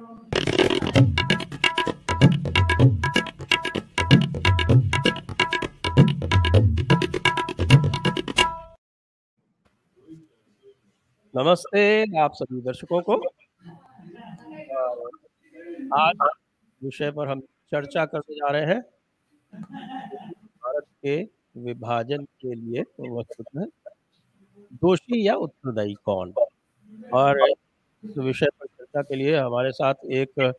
नमस्ते आप सभी दर्शकों को आज विषय पर हम चर्चा करने जा रहे हैं भारत के विभाजन के लिए वस्तुतः दोषी या उत्तरदायी कौन और इस विषय पर चर्चा के लिए हमारे साथ एक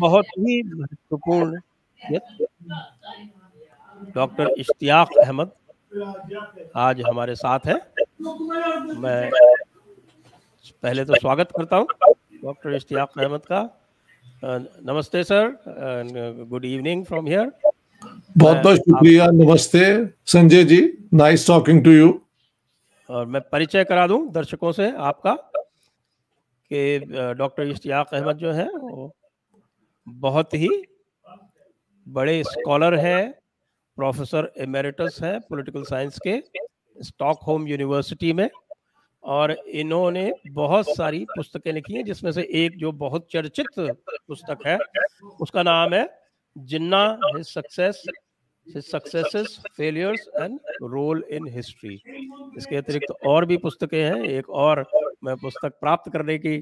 बहुत ही महत्वपूर्ण डॉक्टर इश्तियाक अहमद आज हमारे साथ है मैं पहले तो स्वागत करता हूँ डॉक्टर इश्तियाक अहमद का नमस्ते sir good evening from here बहुत बहुत शुक्रिया नमस्ते Sanjay ji nice talking to you और मैं परिचय करा दूं दर्शकों से आपका कि डॉक्टर इश्तियाक अहमद जो हैं वो बहुत ही बड़े स्कॉलर हैं प्रोफेसर एमेरिटस हैं पॉलिटिकल साइंस के स्टॉक होम यूनिवर्सिटी में और इन्होंने बहुत सारी पुस्तकें लिखी हैं जिसमें से एक जो बहुत चर्चित पुस्तक है उसका नाम है Jinnah his success his successes failures and role in history इसके अतिरिक्त और भी पुस्तकें हैं एक और मैं पुस्तक प्राप्त करने की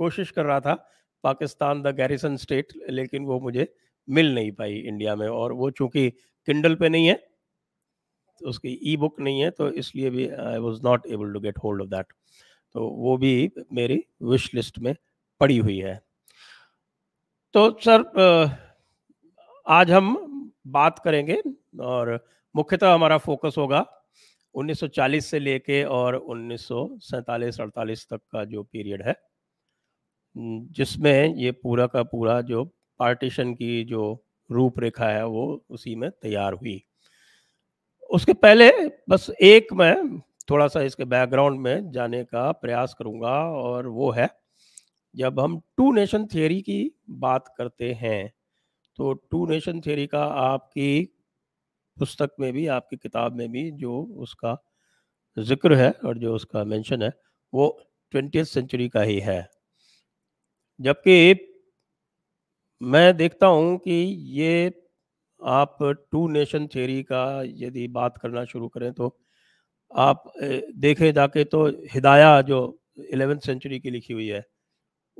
कोशिश कर रहा था पाकिस्तान द गैरिसन स्टेट लेकिन वो मुझे मिल नहीं पाई इंडिया में और वो चूंकि किंडल पे नहीं है तो उसकी ई बुक नहीं है तो इसलिए भी I was not able to get hold of that तो वो भी मेरी विश लिस्ट में पड़ी हुई है तो सर आज हम बात करेंगे और मुख्यतः हमारा फोकस होगा 1940 से लेके और उन्नीस सौ तक का जो पीरियड है जिसमें ये पूरा का पूरा जो पार्टीशन की जो रूपरेखा है वो उसी में तैयार हुई उसके पहले बस एक मैं थोड़ा सा इसके बैकग्राउंड में जाने का प्रयास करूँगा और वो है जब हम टू नेशन थियोरी की बात करते हैं तो टू नेशन थियोरी का आपकी पुस्तक में भी आपकी किताब में भी जो उसका जिक्र है और जो उसका मेंशन है वो ट्वेंटी सेंचुरी का ही है जबकि मैं देखता हूँ कि ये आप टू नेशन थ्योरी का यदि बात करना शुरू करें तो आप देखें जाके तो हिदाया जो एलेवेंथ सेंचुरी की लिखी हुई है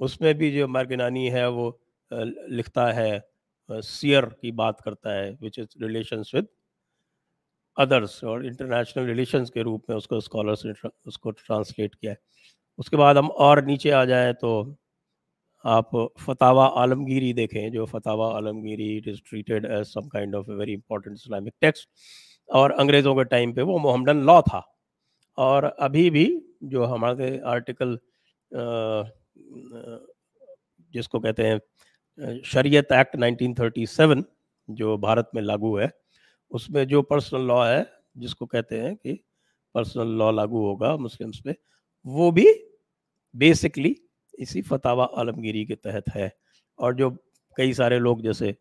उसमें भी जो मार्गिनानी है वो लिखता है सियर की बात करता है which is relation with others और इंटरनेशनल रिलेशंस के रूप में उसको स्कॉलर्स ने उसको ट्रांसलेट किया है उसके बाद हम और नीचे आ जाएं तो आप फतावा आलमगीरी देखें जो Fatawa Alamgiri it is treated as some kind of very important Islamic text और अंग्रेज़ों के टाइम पे वो मोहम्मदन लॉ था और अभी भी जो हमारे आर्टिकल जिसको कहते हैं शरीयत एक्ट 1937 जो भारत में लागू है उसमें जो पर्सनल लॉ है जिसको कहते हैं कि पर्सनल लॉ लागू होगा मुस्लिम्स पे वो भी बेसिकली इसी फतावा आलमगिरी के तहत है और जो कई सारे लोग जैसे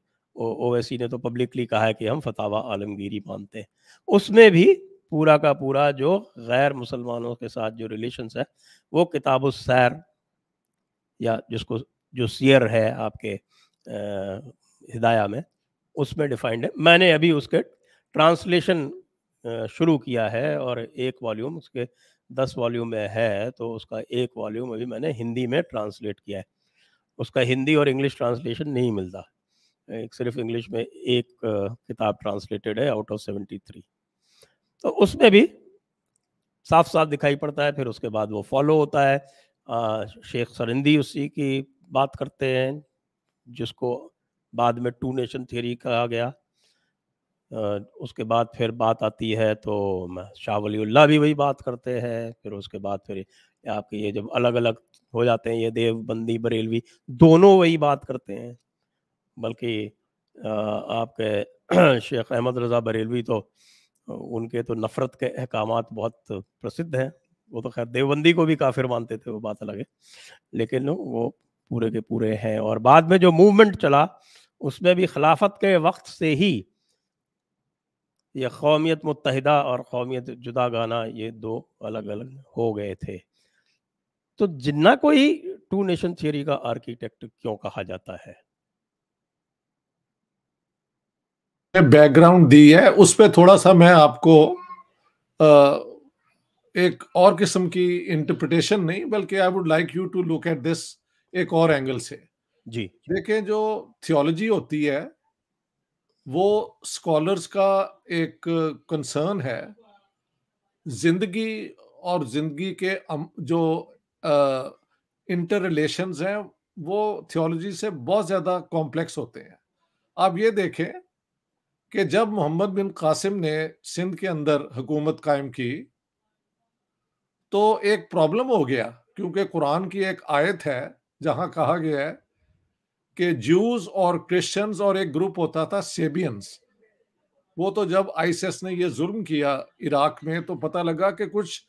ओवैसी ने तो पब्लिकली कहा है कि हम फतावा आलमगिरी मानते हैं उसमें भी पूरा का पूरा जो गैर मुसलमानों के साथ जो रिलेशंस है वो किताब सैर या जिसको जो सियर है आपके हिदाया में उसमें डिफाइंड है मैंने अभी उसके ट्रांसलेशन शुरू किया है और एक वॉल्यूम उसके दस वॉल्यूम में है तो उसका एक वॉल्यूम अभी मैंने हिंदी में ट्रांसलेट किया है उसका हिंदी और इंग्लिश ट्रांसलेशन नहीं मिलता एक सिर्फ इंग्लिश में एक किताब ट्रांसलेटेड है आउट ऑफ सेवेंटी थ्री तो उसमें भी साफ साफ दिखाई पड़ता है फिर उसके बाद वो फॉलो होता है आ, शेख सरिंदी उसी की बात करते हैं जिसको बाद में टू नेशन थियरी कहा गया उसके बाद फिर बात आती है तो शाह भी वही बात करते हैं फिर उसके बाद फिर आपके ये जब अलग अलग हो जाते हैं ये देवबंदी बरेलवी दोनों वही बात करते हैं बल्कि आपके शेख अहमद रज़ा बरेलवी तो उनके तो नफ़रत के अहकाम बहुत प्रसिद्ध हैं वो तो खैर देवबंदी को भी काफिर मानते थे वो बात अलग है लेकिन वो पूरे के पूरे हैं और बाद में जो मूवमेंट चला उसमें भी खिलाफत के वक्त से ही ये कौमियत मुतहदा और कौमियत जुदा गाना ये दो अलग अलग हो गए थे तो जिन्ना को ही टू नेशन थियरी का आर्किटेक्ट क्यों कहा जाता है बैकग्राउंड दी है उस पर थोड़ा सा मैं आपको आ, एक और किस्म की इंटरप्रिटेशन नहीं बल्कि I would like you to look at this एक और एंगल से जी देखें जो थियोलॉजी होती है वो स्कॉलर्स का एक कंसर्न है जिंदगी और जिंदगी के जो इंटर रिलेशन हैं वो थियोलॉजी से बहुत ज़्यादा कॉम्प्लेक्स होते हैं आप ये देखें कि जब मोहम्मद बिन कासिम ने सिंध के अंदर हुकूमत कायम की तो एक प्रॉब्लम हो गया क्योंकि कुरान की एक आयत है जहां कहा गया है कि जूस और क्रिश्चियंस और एक ग्रुप होता था सेबियंस वो तो जब आईसीएस ने ये जुर्म किया इराक में तो पता लगा कि कुछ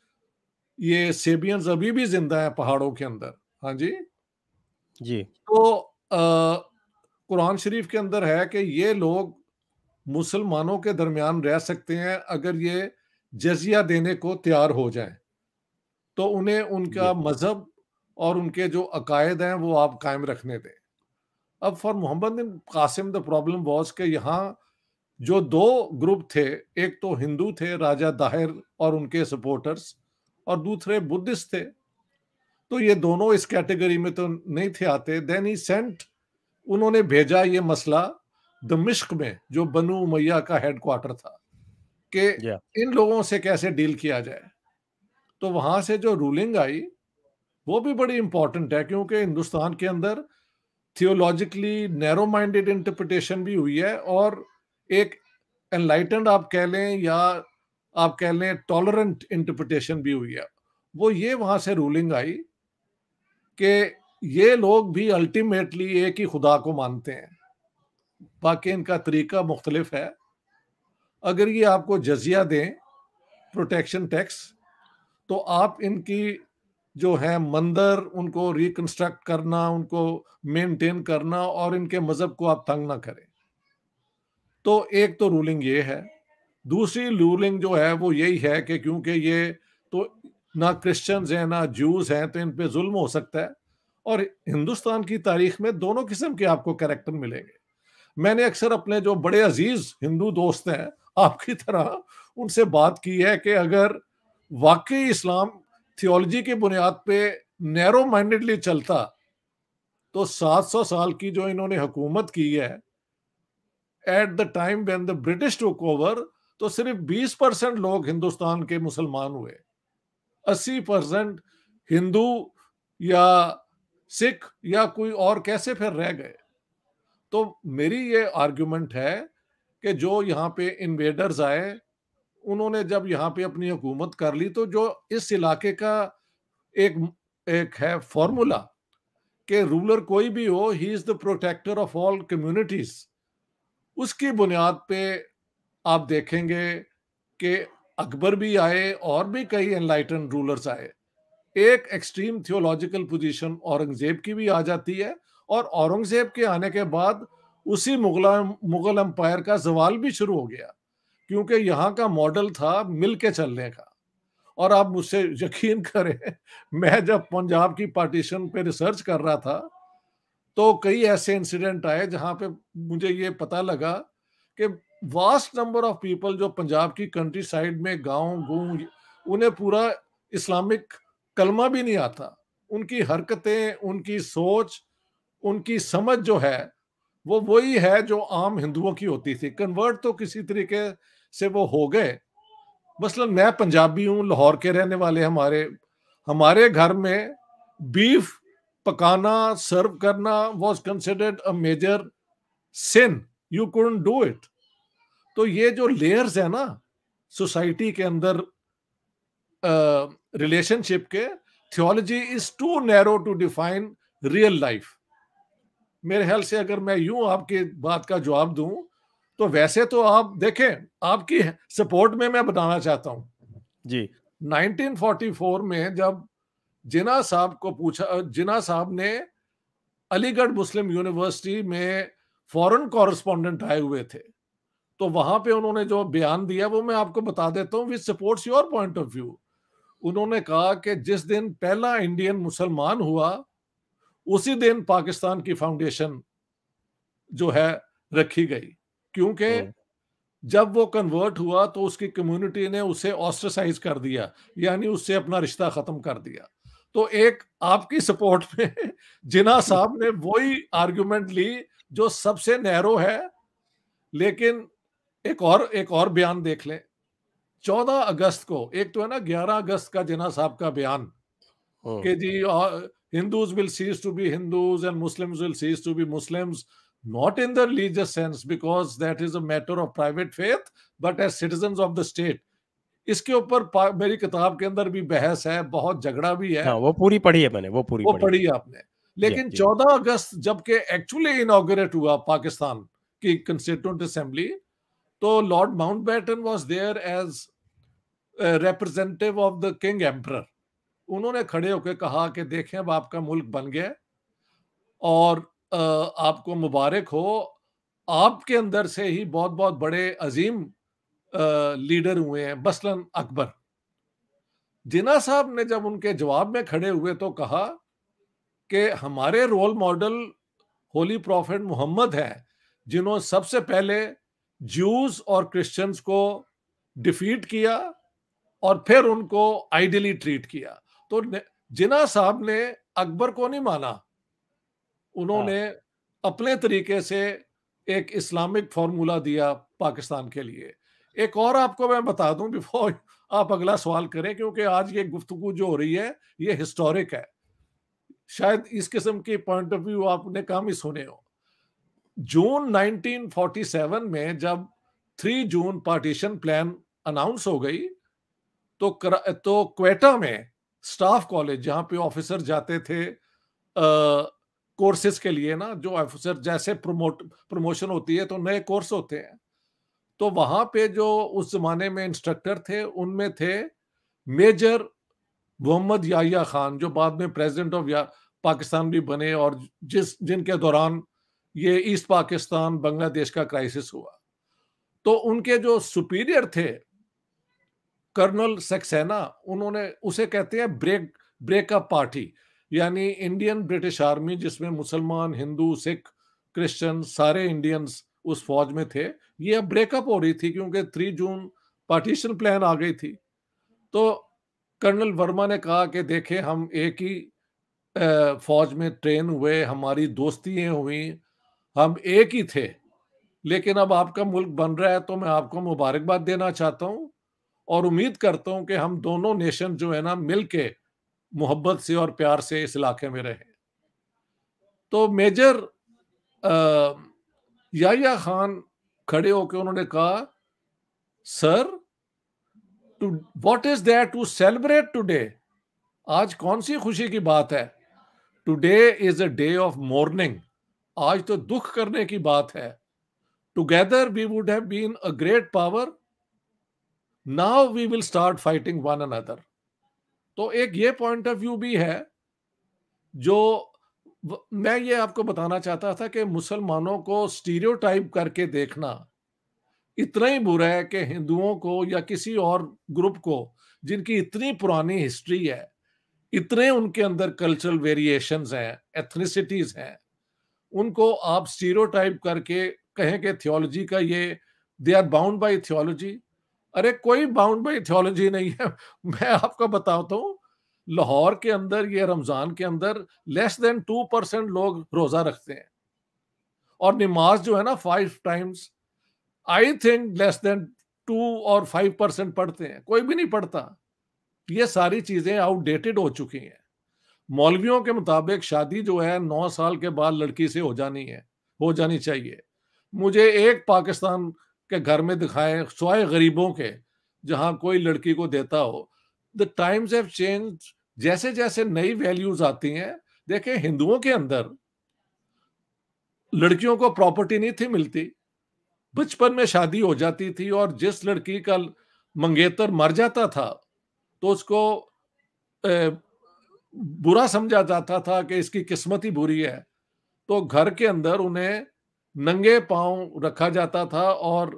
ये सेबियंस अभी भी जिंदा है पहाड़ों के अंदर हाँ जी जी तो कुरान शरीफ के अंदर है कि ये लोग मुसलमानों के दरमियान रह सकते हैं अगर ये जजिया देने को तैयार हो जाए तो उन्हें उनका मजहब और उनके जो अकायद हैं वो आप कायम रखने दें अब for Muhammad bin Qasim the problem was के यहाँ जो दो ग्रुप थे एक तो हिंदू थे राजा दाहिर और उनके सपोर्टर्स और दूसरे बुद्धिस्ट थे तो ये दोनों इस कैटेगरी में तो नहीं थे आते देन ही सेंट उन्होंने भेजा ये मसला दमिश्क में जो बनु उमैया का हेडक्वार्टर था कि yeah. इन लोगों से कैसे डील किया जाए तो वहां से जो रूलिंग आई वो भी बड़ी इंपॉर्टेंट है क्योंकि हिंदुस्तान के अंदर थियोलॉजिकली नैरो माइंडेड इंटरप्रिटेशन भी हुई है और एक एनलाइटेंड आप कह लें या आप कह लें टॉलरेंट इंटरप्रिटेशन भी हुई है वो ये वहां से रूलिंग आई कि ये लोग भी अल्टीमेटली एक ही खुदा को मानते हैं बाकी इनका तरीका मुख्तलिफ है अगर ये आपको जजिया दें प्रोटेक्शन टैक्स तो आप इनकी जो है मंदिर उनको रिकंस्ट्रक्ट करना उनको मेंटेन करना और इनके मजहब को आप तंग ना करें तो एक तो रूलिंग ये है दूसरी रूलिंग जो है वो यही है कि क्योंकि ये तो ना क्रिश्चन हैं ना जूस हैं तो इन पे जुल्म हो सकता है और हिंदुस्तान की तारीख में दोनों किस्म के आपको करेक्टर मिलेंगे मैंने अक्सर अपने जो बड़े अजीज हिंदू दोस्त हैं आपकी तरह उनसे बात की है कि अगर वाकई इस्लाम थियोलॉजी की बुनियाद पे नैरो माइंडेडली चलता तो 700 साल की जो इन्होंने हुकूमत की है at the time when the British took over तो सिर्फ 20 परसेंट लोग हिंदुस्तान के मुसलमान हुए 80 परसेंट हिंदू या सिख या कोई और कैसे फिर रह गए तो मेरी ये आर्ग्यूमेंट है कि जो यहाँ पे इन्वेडर्स आए उन्होंने जब यहाँ पे अपनी हुकूमत कर ली तो जो इस इलाके का एक एक है फॉर्मूला कि रूलर कोई भी हो he is the protector of all communities उसकी बुनियाद पे आप देखेंगे कि अकबर भी आए और भी कई एनलाइटन रूलर्स आए एक एक्सट्रीम थियोलॉजिकल पोजीशन औरंगजेब की भी आ जाती है और औरंगजेब के आने के बाद उसी मुगला मुगल एम्पायर का जवाल भी शुरू हो गया क्योंकि यहाँ का मॉडल था मिल के चलने का और आप मुझसे यकीन करें मैं जब पंजाब की पार्टीशन पे रिसर्च कर रहा था तो कई ऐसे इंसिडेंट आए जहाँ पे मुझे ये पता लगा कि वास्ट नंबर ऑफ पीपल जो पंजाब की कंट्री साइड में गांव गूँ उन्हें पूरा इस्लामिक कलमा भी नहीं आता उनकी हरकतें उनकी सोच उनकी समझ जो है वो वही है जो आम हिंदुओं की होती थी कन्वर्ट तो किसी तरीके से वो हो गए मसलन मैं पंजाबी हूँ लाहौर के रहने वाले हमारे हमारे घर में बीफ पकाना सर्व करना was considered a major sin you couldn't do it तो ये जो लेयर्स है ना सोसाइटी के अंदर रिलेशनशिप uh, के theology is too narrow to define real life मेरे ख्याल से अगर मैं यूं आपके बात का जवाब दूं तो वैसे तो आप देखें आपकी सपोर्ट में मैं बताना चाहता हूं जी 1944 में जब जिना साहब को पूछा जिना साहब ने अलीगढ़ मुस्लिम यूनिवर्सिटी में फॉरेन कॉरेस्पॉन्डेंट आए हुए थे तो वहां पे उन्होंने जो बयान दिया वो मैं आपको बता देता हूँ which supports your point of view उन्होंने कहा कि जिस दिन पहला इंडियन मुसलमान हुआ उसी दिन पाकिस्तान की फाउंडेशन जो है रखी गई क्योंकि हाँ। जब वो कन्वर्ट हुआ तो उसकी कम्युनिटी ने उसे ऑस्ट्रसाइज कर दिया यानी उससे अपना रिश्ता खत्म कर दिया तो एक आपकी सपोर्ट में जिना साहब ने वही आर्ग्यूमेंट ली जो सबसे नैरो है लेकिन एक और एक और बयान देख ले चौदह अगस्त को एक तो है ना ग्यारह अगस्त का जिना साहब का बयान हाँ। के जी Hindus will cease to be Hindus and Muslims will cease to be Muslims not in the religious sense because that is a matter of private faith but as citizens of the state इसके ऊपर मेरी किताब के अंदर भी बहस है बहुत झगड़ा भी है हाँ, वो पूरी पढ़ी है मैंने वो पूरी वो पढ़ी, है आपने लेकिन चौदह अगस्त जबकि एक्चुअली इनोग्रेट हुआ पाकिस्तान की कंस्टिट्यूंट असेंबली तो Lord Mountbatten was there as representative of the king emperor उन्होंने खड़े होकर कहा कि देखें अब आपका मुल्क बन गया और आपको मुबारक हो आपके अंदर से ही बहुत बहुत बड़े अजीम लीडर हुए हैं बसलन अकबर जिना साहब ने जब उनके जवाब में खड़े हुए तो कहा कि हमारे role model holy prophet Muhammad हैं जिन्होंने सबसे पहले जूस और क्रिश्चियंस को डिफीट किया और फिर उनको आइडियली ट्रीट किया तो जिना साहब ने अकबर को नहीं माना उन्होंने हाँ। अपने तरीके से एक इस्लामिक फॉर्मूला दिया पाकिस्तान के लिए एक और आपको मैं बता दूं बिफोर आप अगला सवाल करें क्योंकि आज ये गुफ्तु जो हो रही है ये हिस्टोरिक है शायद इस किस्म की पॉइंट ऑफ व्यू आपने काम ही सुने हो जून 1947 में जब 3 जून पार्टीशन प्लान अनाउंस हो गई तो कर, तो क्वेटा में स्टाफ कॉलेज जहां पे ऑफिसर जाते थे आ, कोर्सेज के लिए ना जो ऑफिसर जैसे प्रमोट प्रमोशन होती है तो नए कोर्स होते हैं तो वहां पे जो उस जमाने में इंस्ट्रक्टर थे उनमें थे मेजर मोहम्मद याया खान जो बाद में प्रेसिडेंट ऑफ पाकिस्तान भी बने और जिस जिनके दौरान ये ईस्ट पाकिस्तान बांग्लादेश का क्राइसिस हुआ तो उनके जो सुपीरियर थे कर्नल सक्सेना उन्होंने उसे कहते हैं ब्रेक ब्रेकअप पार्टी यानी इंडियन ब्रिटिश आर्मी जिसमें मुसलमान हिंदू सिख क्रिश्चियन सारे इंडियंस उस फौज में थे ये अब ब्रेकअप हो रही थी क्योंकि थ्री जून पार्टीशन प्लान आ गई थी तो कर्नल वर्मा ने कहा कि देखे हम एक ही फौज में ट्रेन हुए हमारी दोस्तियाँ हुई हम एक ही थे लेकिन अब आपका मुल्क बन रहा है तो मैं आपको मुबारकबाद देना चाहता हूँ और उम्मीद करता हूँ कि हम दोनों नेशन जो है ना मिल के मोहब्बत से और प्यार से इस इलाके में रहे तो मेजर याया खान खड़े होकर उन्होंने कहा sir to what is there to celebrate today आज कौन सी खुशी की बात है today is a day of mourning आज तो दुख करने की बात है together we would have been a great power now we will start fighting one another तो एक ये पॉइंट ऑफ व्यू भी है जो मैं ये आपको बताना चाहता था कि मुसलमानों को स्टीरियोटाइप करके देखना इतना ही बुरा है कि हिंदुओं को या किसी और ग्रुप को जिनकी इतनी पुरानी हिस्ट्री है इतने उनके अंदर कल्चरल वेरिएशन हैं एथनिसिटीज हैं उनको आप स्टीरियोटाइप करके कहें कि थियोलॉजी का ये they are bound by theology अरे कोई बाउंड बाई थियोलॉजी नहीं है मैं आपको बताता हूँ लाहौर के अंदर ये रमजान के अंदर लेस देन टू परसेंट लोग रोजा रखते हैं और नमाज जो है ना five times I think less than two और फाइव परसेंट पढ़ते हैं कोई भी नहीं पढ़ता ये सारी चीजें आउटडेटेड हो चुकी हैं मौलवियों के मुताबिक शादी जो है नौ साल के बाद लड़की से हो जानी है हो जानी चाहिए मुझे एक पाकिस्तान के घर में दिखाएं सोए गरीबों के जहां कोई लड़की को देता हो द टाइम्स हैव चेंज जैसे जैसे नई वैल्यूज आती हैं देखें हिंदुओं के अंदर लड़कियों को प्रॉपर्टी नहीं थी मिलती बचपन में शादी हो जाती थी और जिस लड़की का मंगेतर मर जाता था तो उसको ए, बुरा समझा जाता था कि इसकी किस्मत ही बुरी है तो घर के अंदर उन्हें नंगे पांव रखा जाता था और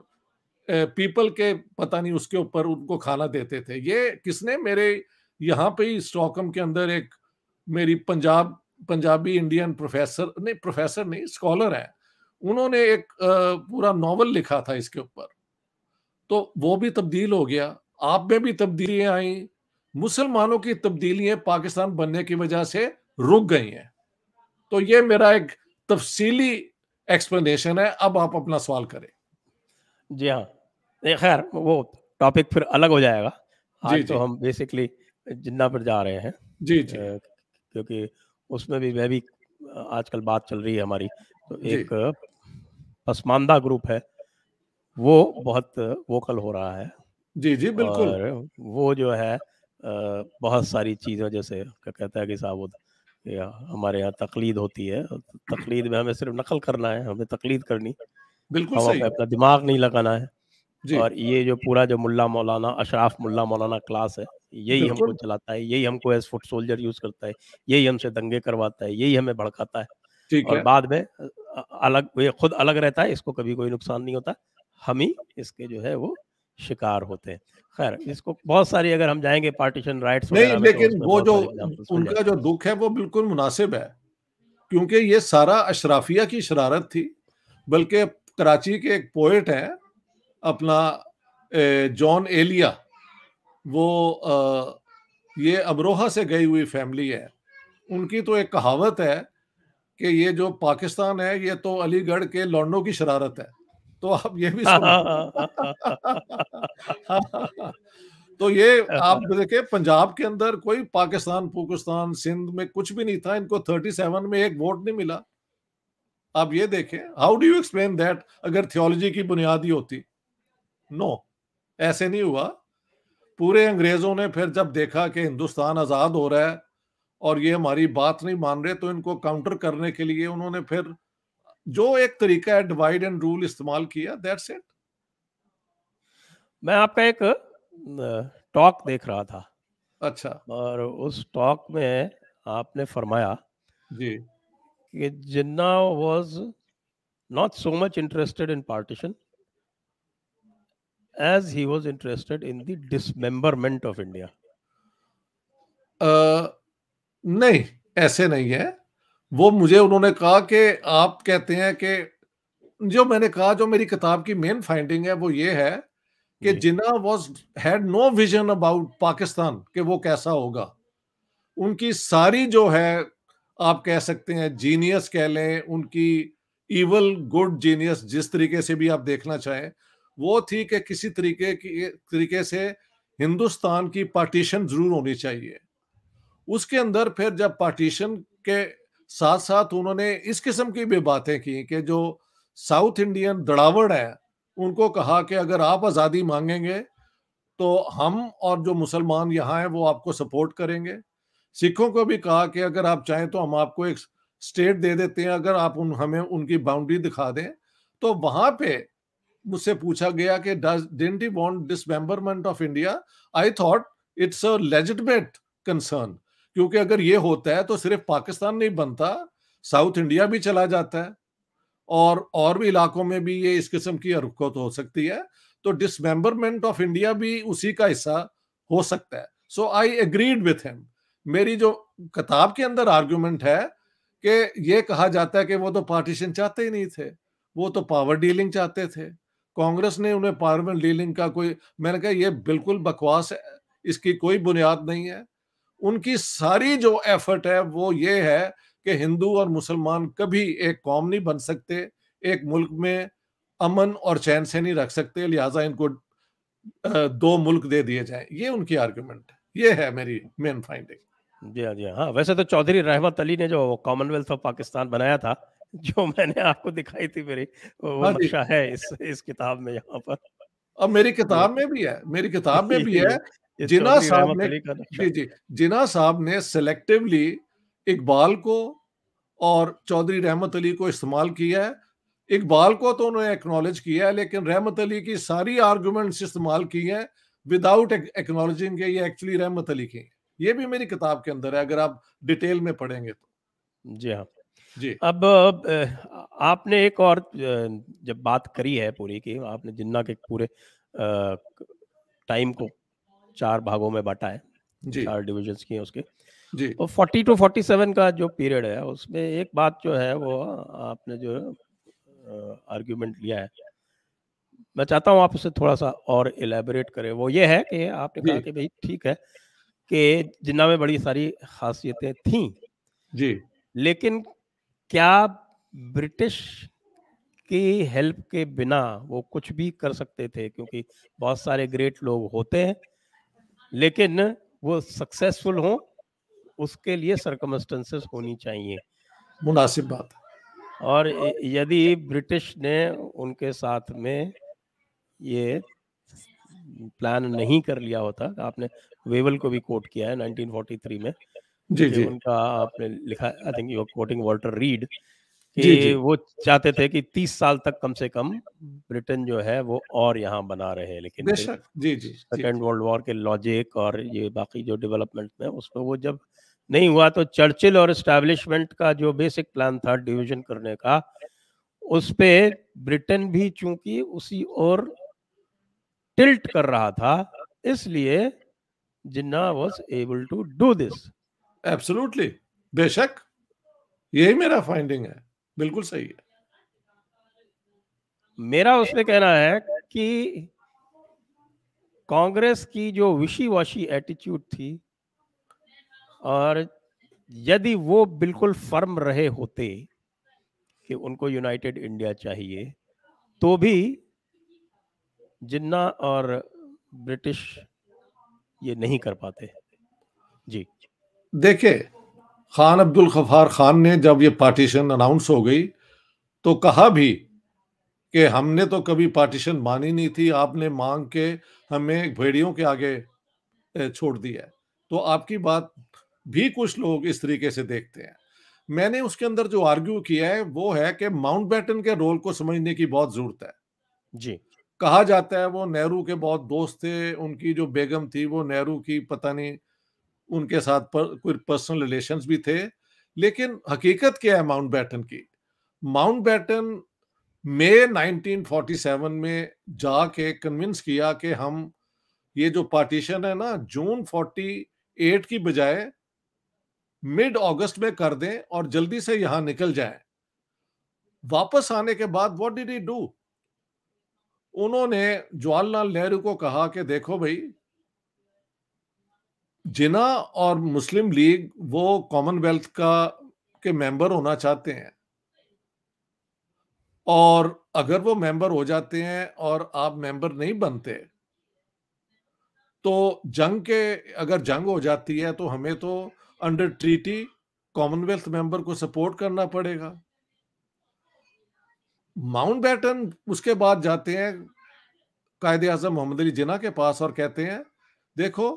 पीपल के पता नहीं उसके ऊपर उनको खाना देते थे ये किसने मेरे यहाँ पे ही स्टॉकम के अंदर एक मेरी पंजाब पंजाबी इंडियन प्रोफेसर नहीं प्रोफेसर नहीं स्कॉलर है उन्होंने एक पूरा नॉवल लिखा था इसके ऊपर तो वो भी तब्दील हो गया आप में भी तब्दीलियां आई मुसलमानों की तब्दीलियां पाकिस्तान बनने की वजह से रुक गई हैं तो ये मेरा एक तफसीली एक्सप्लेनेशन है अब आप अपना सवाल करें जी हाँ खैर वो टॉपिक फिर अलग हो जाएगा आज जी, तो जी. हम बेसिकली जिन्ना पर जा रहे हैं जी जी क्योंकि उसमें भी वह भी आजकल बात चल रही है हमारी तो एक पसमानदा ग्रुप है वो बहुत वोकल हो रहा है जी जी बिल्कुल वो जो है बहुत सारी चीज़ें जैसे कहता है कि साहब या हमारे यहाँ तकलीद होती है तकलीद में हमें सिर्फ नकल करना है हमें तकलीद करनी बिल्कुल सही अपना दिमाग नहीं लगाना है और ये जो पूरा जो मुल्ला मौलाना अशराफ मुल्ला मौलाना क्लास है यही हमको चलाता है यही हमको एज फुट सोल्जर यूज करता है यही हमसे दंगे करवाता है यही हमें भड़काता है ठीक और है। बाद में अलग ये खुद अलग रहता है इसको कभी कोई नुकसान नहीं होता हम ही इसके जो है वो शिकार होते हैं खैर इसको बहुत सारी अगर हम जाएंगे पार्टीशन राइट्स नहीं तो लेकिन तो वो जो उनका जो दुख है वो बिल्कुल मुनासिब है क्योंकि ये सारा अशराफिया की शरारत थी बल्कि कराची के एक पोइट है अपना जॉन एलिया वो आ, ये अमरोहा से गई हुई फैमिली है उनकी तो एक कहावत है कि ये जो पाकिस्तान है ये तो अलीगढ़ के लॉन्डो की शरारत है तो आप ये भी तो ये आप हाँ। देखे पंजाब के अंदर कोई पाकिस्तान पाकिस्तान सिंध में कुछ भी नहीं था इनको 37 में एक वोट नहीं मिला आप ये देखें how do you explain that अगर थियोलॉजी की बुनियादी होती नो no, ऐसे नहीं हुआ पूरे अंग्रेजों ने फिर जब देखा कि हिंदुस्तान आजाद हो रहा है और ये हमारी बात नहीं मान रहे तो इनको काउंटर करने के लिए उन्होंने फिर जो एक तरीका है डिवाइड एंड रूल इस्तेमाल किया दैट्स इट मैं आपका एक टॉक देख रहा था अच्छा और उस टॉक में आपने फरमाया जी कि Jinnah was not so much interested in partition as he was interested in the dismemberment of India नहीं ऐसे नहीं है वो मुझे उन्होंने कहा कि आप कहते हैं कि जो मैंने कहा जो मेरी किताब की मेन फाइंडिंग है वो ये है कि Jinnah was had no vision about Pakistan कि वो कैसा होगा उनकी सारी जो है आप कह सकते हैं जीनियस कह लें उनकी इवल गुड जीनियस जिस तरीके से भी आप देखना चाहें वो थी कि किसी तरीके की तरीके से हिंदुस्तान की पार्टीशन जरूर होनी चाहिए उसके अंदर फिर जब पार्टीशन के साथ साथ उन्होंने इस किस्म की भी बातें की कि जो साउथ इंडियन दड़ावड़ है उनको कहा कि अगर आप आज़ादी मांगेंगे तो हम और जो मुसलमान यहाँ हैं वो आपको सपोर्ट करेंगे सिखों को भी कहा कि अगर आप चाहें तो हम आपको एक स्टेट दे देते हैं अगर आप उन हमें उनकी बाउंड्री दिखा दें तो वहां पे मुझसे पूछा गया कि डज डेंटी want dismemberment of India I thought it's a legitimate concern क्योंकि अगर ये होता है तो सिर्फ पाकिस्तान नहीं बनता साउथ इंडिया भी चला जाता है और और भी इलाकों में भी ये इस किस्म की हरकत तो हो सकती है तो डिसमेंबरमेंट ऑफ इंडिया भी उसी का हिस्सा हो सकता है so I agreed with him मेरी जो किताब के अंदर आर्ग्यूमेंट है कि ये कहा जाता है कि वो तो पार्टीशन चाहते ही नहीं थे वो तो पावर डीलिंग चाहते थे कांग्रेस ने उन्हें पार्लियामेंट डीलिंग का कोई मैंने कहा ये बिल्कुल बकवास है इसकी कोई बुनियाद नहीं है उनकी सारी जो एफर्ट है वो ये है कि हिंदू और मुसलमान कभी एक कौम नहीं बन सकते एक मुल्क में अमन और चैन से नहीं रख सकते लिहाजा इनको दो मुल्क दे दिए जाए ये उनकी आर्ग्यूमेंट ये है मेरी मेन फाइंडिंग जी हाँ जी हाँ।, हाँ वैसे तो चौधरी रहमत अली ने जो कॉमनवेल्थ ऑफ पाकिस्तान बनाया था जो मैंने आपको दिखाई थी मेरी वो हाँ नक्शा है इस इस किताब में यहाँ पर अब मेरी किताब में भी है मेरी किताब में भी है जिना साहब ने तो जी जी जिना साहब ने सेलेक्टिवली इकबाल को और चौधरी रहमत अली को इस्तेमाल किया है इकबाल को तो उन्होंने एक्नोलेज किया है लेकिन रहमत अली की सारी आर्गूमेंट्स इस्तेमाल की है विदाउट एक्नोलॉजिंग के ये एक्चुअली रहमत अली के ये भी मेरी किताब के अंदर है अगर आप डिटेल में पढ़ेंगे तो जी हाँ जी अब आपने एक और जब बात करी है पूरी की आपने जिन्ना के पूरे टाइम को चार भागों में बांटा है जी चार डिविजन की है उसके जी और फोर्टी टू फोर्टी सेवन का जो पीरियड है उसमें एक बात जो है वो आपने जो आर्ग्यूमेंट लिया है मैं चाहता हूँ आप उसे थोड़ा सा और एलेबोरेट करें वो ये है कि आपने कहा कि भाई ठीक है कि जिन्ना में बड़ी सारी खासियतें थी जी लेकिन क्या ब्रिटिश की हेल्प के बिना वो कुछ भी कर सकते थे क्योंकि बहुत सारे ग्रेट लोग होते हैं लेकिन वो सक्सेसफुल हो उसके लिए सरकमस्टेंसेस होनी चाहिए मुनासिब बात और यदि ब्रिटिश ने उनके साथ में ये प्लान नहीं कर लिया होता आपने वेवल को भी कोट किया है 1943 में जी जी उनका आपने लिखा I think you quoting Walter Reid कि जी, जी. वो चाहते थे कि तीस साल तक कम से कम ब्रिटेन जो है वो और यहाँ बना रहे लेकिन जी जी सेकेंड वर्ल्ड वॉर के लॉजिक और ये बाकी जो डेवलपमेंट में पर वो जब नहीं हुआ तो चर्चिल और स्टैब्लिशमेंट का जो बेसिक प्लान था डिवीजन करने का उस पर ब्रिटेन भी चूंकि उसी ओर टिल्ट कर रहा था इसलिए Jinnah was able to do this absolutely बेशक यही मेरा फाइंडिंग है बिल्कुल सही है मेरा उसमें कहना है कि कांग्रेस की जो विशी वाशी एटीट्यूड थी और यदि वो बिल्कुल फर्म रहे होते कि उनको यूनाइटेड इंडिया चाहिए तो भी जिन्ना और ब्रिटिश ये नहीं कर पाते जी देखिए खान अब्दुल गफार खान ने जब ये पार्टीशन अनाउंस हो गई तो कहा भी कि हमने तो कभी पार्टीशन मानी नहीं थी आपने मांग के हमें भेड़ियों के आगे छोड़ दिया तो आपकी बात भी कुछ लोग इस तरीके से देखते हैं मैंने उसके अंदर जो आर्ग्यू किया है वो है कि माउंट बैटन के रोल को समझने की बहुत जरूरत है जी कहा जाता है वो नेहरू के बहुत दोस्त थे उनकी जो बेगम थी वो नेहरू की पता नहीं उनके साथ पर, कोई पर्सनल रिलेशंस भी थे लेकिन हकीकत क्या है माउंट बैटन की माउंट बैटन मई 1947 में जाके कन्विंस किया कि हम ये जो पार्टीशन है ना जून 48 की बजाय मिड अगस्त में कर दें और जल्दी से यहां निकल जाए वापस आने के बाद व्हाट डिड ही डू उन्होंने जवाहरलाल नेहरू को कहा कि देखो भाई जिना और मुस्लिम लीग वो कॉमनवेल्थ का के मेंबर होना चाहते हैं और अगर वो मेंबर हो जाते हैं और आप मेंबर नहीं बनते तो जंग के अगर जंग हो जाती है तो हमें तो अंडर ट्रीटी कॉमनवेल्थ मेंबर को सपोर्ट करना पड़ेगा माउंट बैटन उसके बाद जाते हैं कायदे आजम मोहम्मद अली जिना के पास और कहते हैं देखो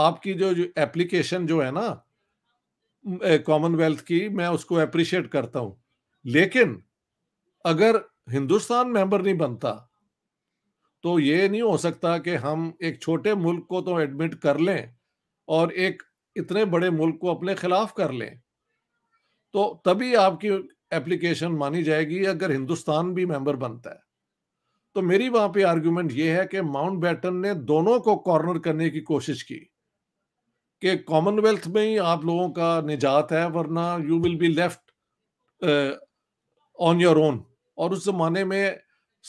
आपकी जो एप्लीकेशन जो है ना कॉमनवेल्थ की मैं उसको अप्रिशिएट करता हूं लेकिन अगर हिंदुस्तान मेंबर नहीं बनता तो ये नहीं हो सकता कि हम एक छोटे मुल्क को तो एडमिट कर लें और एक इतने बड़े मुल्क को अपने खिलाफ कर लें तो तभी आपकी एप्लीकेशन मानी जाएगी अगर हिंदुस्तान भी मेंबर बनता है तो मेरी वहां पे आर्गुमेंट ये है कि माउंट बैटन ने दोनों को कॉर्नर करने की कोशिश की कि कॉमनवेल्थ में ही आप लोगों का निजात है वरना you will be left on your own और उस जमाने में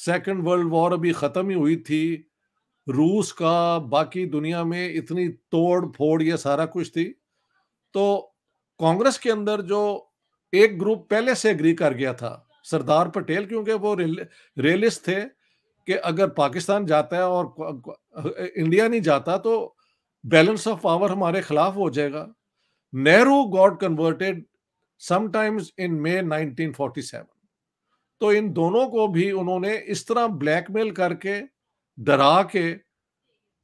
सेकेंड वर्ल्ड वॉर अभी ख़त्म ही हुई थी रूस का बाकी दुनिया में इतनी तोड़ फोड़ ये सारा कुछ थी तो कांग्रेस के अंदर जो एक ग्रुप पहले से एग्री कर गया था सरदार पटेल क्योंकि वो रियलिस्ट थे कि अगर पाकिस्तान जाता है और इंडिया नहीं जाता तो बैलेंस ऑफ पावर हमारे खिलाफ हो जाएगा Nehru got converted sometimes in May 1947 तो इन दोनों को भी उन्होंने इस तरह ब्लैकमेल करके डरा के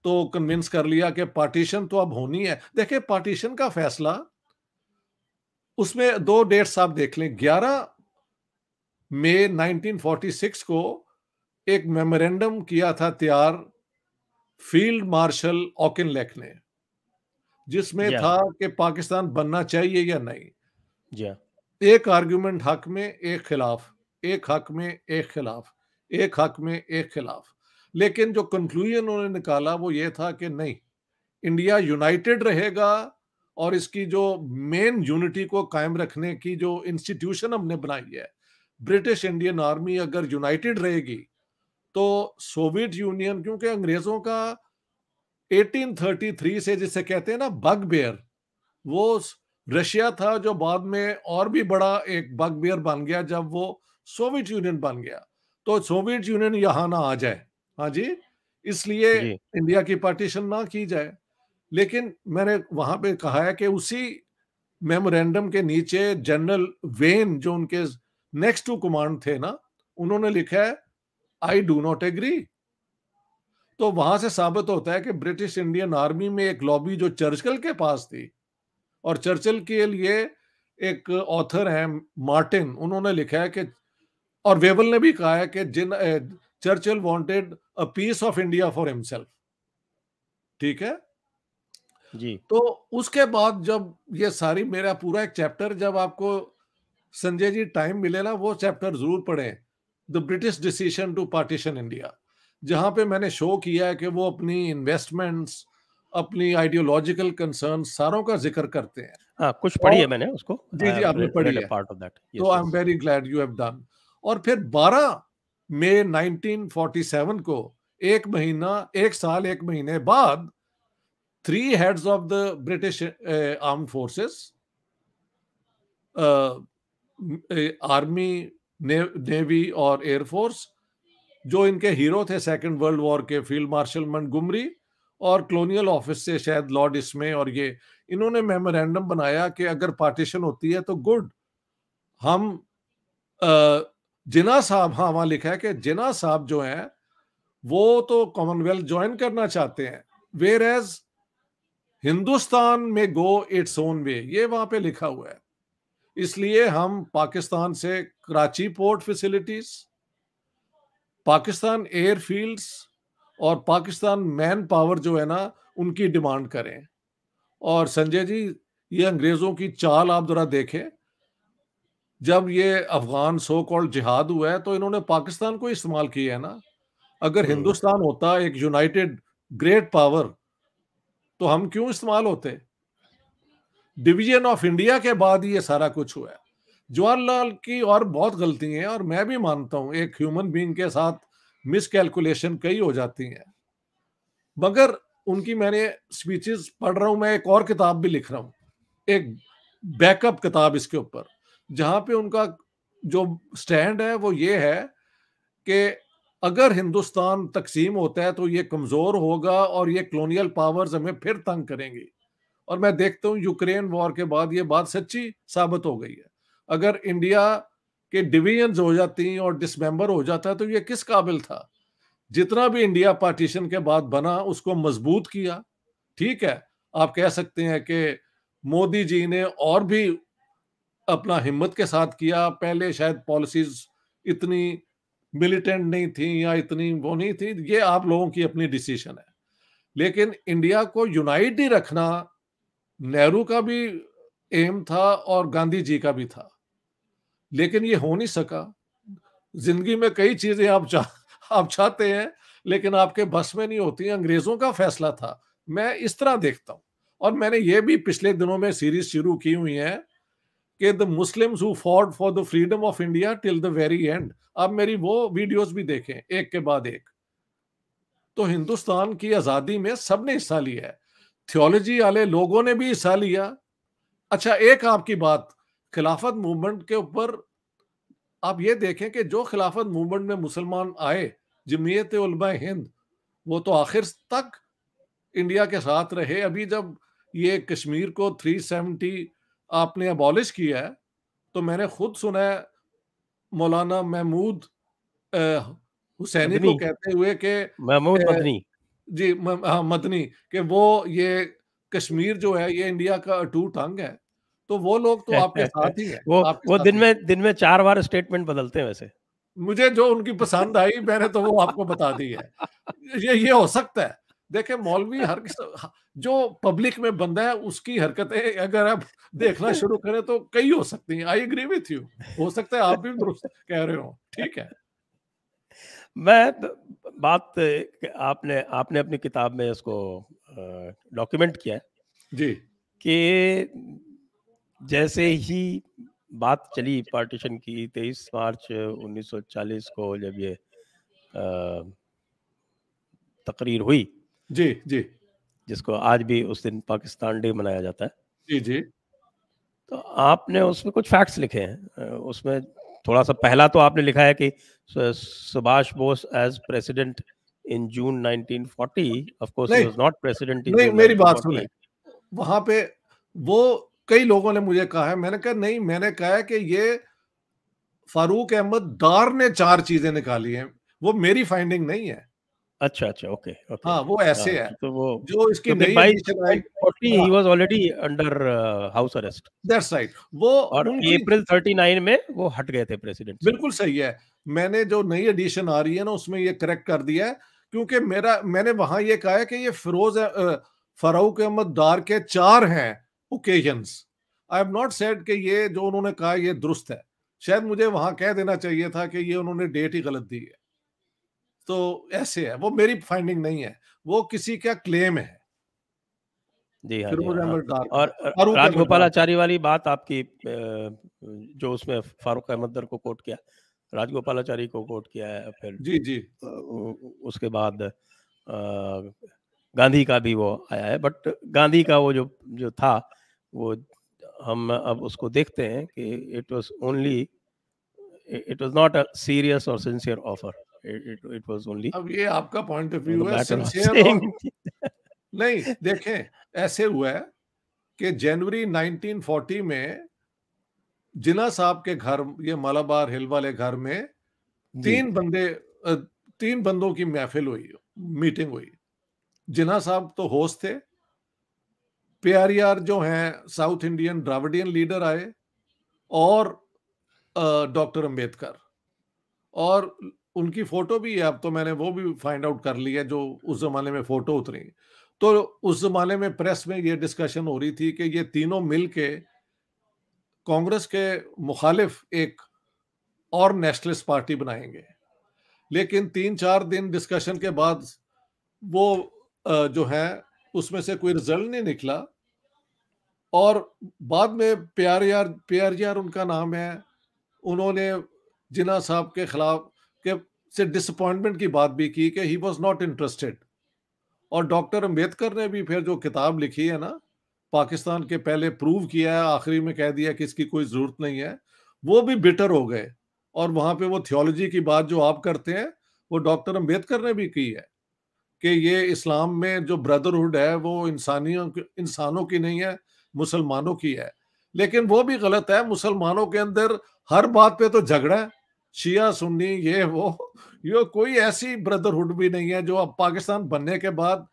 तो कन्विंस कर लिया कि पार्टीशन तो अब होनी है देखिए पार्टीशन का फैसला उसमें दो डेट्स आप देख लें 11 मई 1946 को एक मेमोरेंडम किया था तैयार फील्ड मार्शल लेक ने जिसमें yeah. था कि पाकिस्तान बनना चाहिए या नहीं yeah. एक आर्ग्यूमेंट हक में एक खिलाफ एक हक में एक खिलाफ एक हक में एक खिलाफ लेकिन जो कंक्लूजन उन्होंने निकाला वो ये था कि नहीं इंडिया यूनाइटेड रहेगा और इसकी जो मेन यूनिटी को कायम रखने की जो इंस्टीट्यूशन हमने बनाई है ब्रिटिश इंडियन आर्मी अगर यूनाइटेड रहेगी तो सोवियत यूनियन क्योंकि अंग्रेजों का 1833 से जिसे कहते हैं ना बग बेयर वो रशिया था जो बाद में और भी बड़ा एक बग बेयर बन गया जब वो सोवियत यूनियन बन गया तो सोवियत यूनियन यहां ना आ जाए हाँ जी इसलिए जी। इंडिया की पार्टीशन ना की जाए लेकिन मैंने वहां पे कहा है कि उसी मेमोरेंडम के नीचे जनरल वेन जो उनके नेक्स्ट टू कमांड थे ना उन्होंने लिखा है आई डू नॉट एग्री तो वहां से साबित होता है कि ब्रिटिश इंडियन आर्मी में एक लॉबी जो चर्चिल के पास थी और चर्चिल के लिए एक ऑथर है मार्टिन उन्होंने लिखा है कि और वेबल ने भी कहा है कि जिन Churchill wanted a piece of India for himself ठीक है जी तो उसके बाद जब ये सारी मेरा पूरा एक चैप्टर जब आपको संजय जी टाइम मिले ना वो चैप्टर जरूर पढ़ें the British decision to partition India जहाँ पे मैंने शो किया है कि वो अपनी इन्वेस्टमेंट्स अपनी आइडियोलॉजिकल कंसर्न सारों का जिक्र करते हैं आ, हाँ, कुछ पढ़ी है मैंने उसको जी जी आपने पढ़ी है पार्ट ऑफ दैट तो I am very glad you have done और फिर 12 मई 1947 को एक महीना एक साल एक महीने बाद three heads of the British arm forces army navy और एयरफोर्स जो इनके हीरो थे सेकेंड वर्ल्ड वॉर के फील्ड मार्शल गुमरी और क्लोनियल ऑफिस से शायद लॉर्ड इसमें और ये इन्होंने मेमोरेंडम बनाया कि अगर पार्टीशन होती है तो गुड हम जिना साहब हाँ वहां लिखा है कि जिना साहब जो हैं वो तो कॉमनवेल्थ ज्वाइन करना चाहते हैं वेर एज हिंदुस्तान में गो इट्स ओन वे ये वहां पे लिखा हुआ है इसलिए हम पाकिस्तान से Karachi port facilities Pakistan airfields और पाकिस्तान मैन पावर जो है ना उनकी डिमांड करें और संजय जी ये अंग्रेज़ों की चाल आप ज़रा देखें जब ये अफगान सो कॉल्ड जिहाद हुआ है तो इन्होंने पाकिस्तान को इस्तेमाल किया है ना अगर हम्म। हिंदुस्तान होता एक यूनाइटेड ग्रेट पावर तो हम क्यों इस्तेमाल होते डिवीजन ऑफ इंडिया के बाद ये सारा कुछ हुआ है जवाहरलाल की और बहुत गलती हैं और मैं भी मानता हूं एक ह्यूमन बींग के साथ मिसकैलकुलेशन कई हो जाती हैं मगर उनकी मैंने स्पीचेस पढ़ रहा हूं मैं एक और किताब भी लिख रहा हूं एक बैकअप किताब इसके ऊपर जहां पे उनका जो स्टैंड है वो ये है कि अगर हिंदुस्तान तकसीम होता है तो ये कमज़ोर होगा और ये कलोनियल पावर्स हमें फिर तंग करेंगी और मैं देखता हूँ यूक्रेन वॉर के बाद ये बात सच्ची साबित हो गई है अगर इंडिया के डिवीजन हो जाती और डिसमेंबर हो जाता तो ये किस काबिल था जितना भी इंडिया पार्टीशन के बाद बना उसको मजबूत किया ठीक है आप कह सकते हैं कि मोदी जी ने और भी अपना हिम्मत के साथ किया पहले शायद पॉलिसीज इतनी मिलिटेंट नहीं थी या इतनी वो नहीं थी ये आप लोगों की अपनी डिसीशन है लेकिन इंडिया को यूनाइट ही रखना नेहरू का भी एम था और गांधी जी का भी था लेकिन ये हो नहीं सका जिंदगी में कई चीजें आप चाह आप चाहते हैं लेकिन आपके बस में नहीं होती अंग्रेजों का फैसला था मैं इस तरह देखता हूं और मैंने ये भी पिछले दिनों में सीरीज शुरू की हुई है कि the Muslim who fought for the freedom of India till the very end आप मेरी वो वीडियोस भी देखें एक के बाद एक तो हिंदुस्तान की आजादी में सबने हिस्सा लिया है थियोलॉजी वाले लोगों ने भी हिस्सा लिया अच्छा एक आपकी बात खिलाफत मूवमेंट के ऊपर आप ये देखें कि जो खिलाफत मूवमेंट में मुसलमान आए जमीयत हिंद वो तो आखिर तक इंडिया के साथ रहे अभी जब ये कश्मीर को 370 आपने अबॉलिश किया है तो मैंने खुद सुना है मौलाना महमूद हुसैनी को कहते हुए कि महमूद मदनी जी मदनी कि वो ये कश्मीर जो है ये इंडिया का टू टंग है तो वो लोग तो आपके साथ ही है वो वो दिन में दिन में चार बार स्टेटमेंट बदलते हैं वैसे मुझे जो उनकी पसंद आई मैंने तो वो आपको बता दी है ये ये हो सकता है देखे मौलवी हर जो पब्लिक में बंदा है उसकी हरकतें अगर आप देखना शुरू करें तो कई हो सकती हैं आई एग्री विथ यू हो सकता है आप भी दुरुस्त कह रहे हो ठीक है मैं बात आपने आपने अपनी किताब में इसको डॉक्यूमेंट किया है जी कि जैसे ही बात चली पार्टीशन की तेईस मार्च 1940 को जब ये तकरीर हुई जी जी जिसको आज भी उस दिन पाकिस्तान डे मनाया जाता है जी जी तो आपने उसमें कुछ फैक्ट्स लिखे हैं उसमें थोड़ा सा पहला तो आपने लिखा है कि Subhash Bose as president in June 1940 of course he was not president in नहीं मेरी बात सुनिए वहां पे वो कई लोगों ने मुझे कहा है मैंने कहा नहीं मैंने कहा है कि ये फारूक अहमद दार ने चार चीजें निकाली हैं वो मेरी फाइंडिंग नहीं है अच्छा अच्छा ओके ओके हाँ वो ऐसे हाँ, है तो वो जो तो इसकी नई forty he was already under house arrest that's right वो और अप्रैल 39 में वो हट गए थे प्रेसिडेंट बिल्कुल सही है मैंने जो नई एडिशन आ रही है ना उसमें ये करेक्ट कर दिया है क्योंकि मेरा मैंने वहां ये कहा है कि ये फिरोज फरोक अहमद दार के चार हैं occasions I have not said कि ये जो उन्होंने कहा ये दुरुस्त है शायद मुझे वहां कह देना चाहिए था कि ये उन्होंने डेट ही गलत दी है तो ऐसे है वो मेरी फाइंडिंग नहीं है वो किसी का क्लेम है जी हाँ, जी हाँ।, हाँ। और राजगोपाल आचार्य वाली बात आपकी जो उसमें फारूक अहमद दर को कोट किया राजगोपाल आचार्य को कोट किया है फिर जी जी उसके बाद गांधी का भी वो आया है बट गांधी का वो जो जो था वो हम अब उसको देखते हैं कि it was only it was not a serious और sincere offer it, it, was only अब ये आपका पॉइंट ऑफ व्यू है सिंसियर नहीं देखें ऐसे हुआ है कि जनवरी 1940 में जिना साहब के घर ये मलाबार हिल वाले घर में तीन बंदे तीन बंदों की महफिल हुई मीटिंग हुई जिना साहब तो होस्ट थे पीआरआर e जो हैं साउथ इंडियन ड्राविडियन लीडर आए और डॉक्टर अंबेडकर और उनकी फोटो भी है अब तो मैंने वो भी फाइंड आउट कर लिया जो उस जमाने में फोटो उतरी तो उस जमाने में प्रेस में ये डिस्कशन हो रही थी कि ये तीनों मिल के कांग्रेस के मुखालिफ एक और नेशनलिस्ट पार्टी बनाएंगे लेकिन तीन चार दिन डिस्कशन के बाद वो जो है उसमें से कोई रिजल्ट नहीं निकला और बाद में प्यार यार प्यार यार उनका नाम है उन्होंने जिना साहब के खिलाफ से डिसअपॉइंटमेंट की बात भी की कि ही वॉज नॉट इंटरेस्टेड और डॉक्टर अम्बेडकर ने भी फिर जो किताब लिखी है ना पाकिस्तान के पहले प्रूव किया है आखिरी में कह दिया कि इसकी कोई ज़रूरत नहीं है वो भी बिटर हो गए और वहाँ पे वो थियोलॉजी की बात जो आप करते हैं वो डॉक्टर अम्बेडकर ने भी की है कि ये इस्लाम में जो ब्रदरहुड है वो इंसानियों इंसानों की नहीं है मुसलमानों की है लेकिन वो भी गलत है मुसलमानों के अंदर हर बात पे तो झगड़ा है शिया सुन्नी ये वो ये कोई ऐसी ब्रदरहुड भी नहीं है जो अब पाकिस्तान बनने के बाद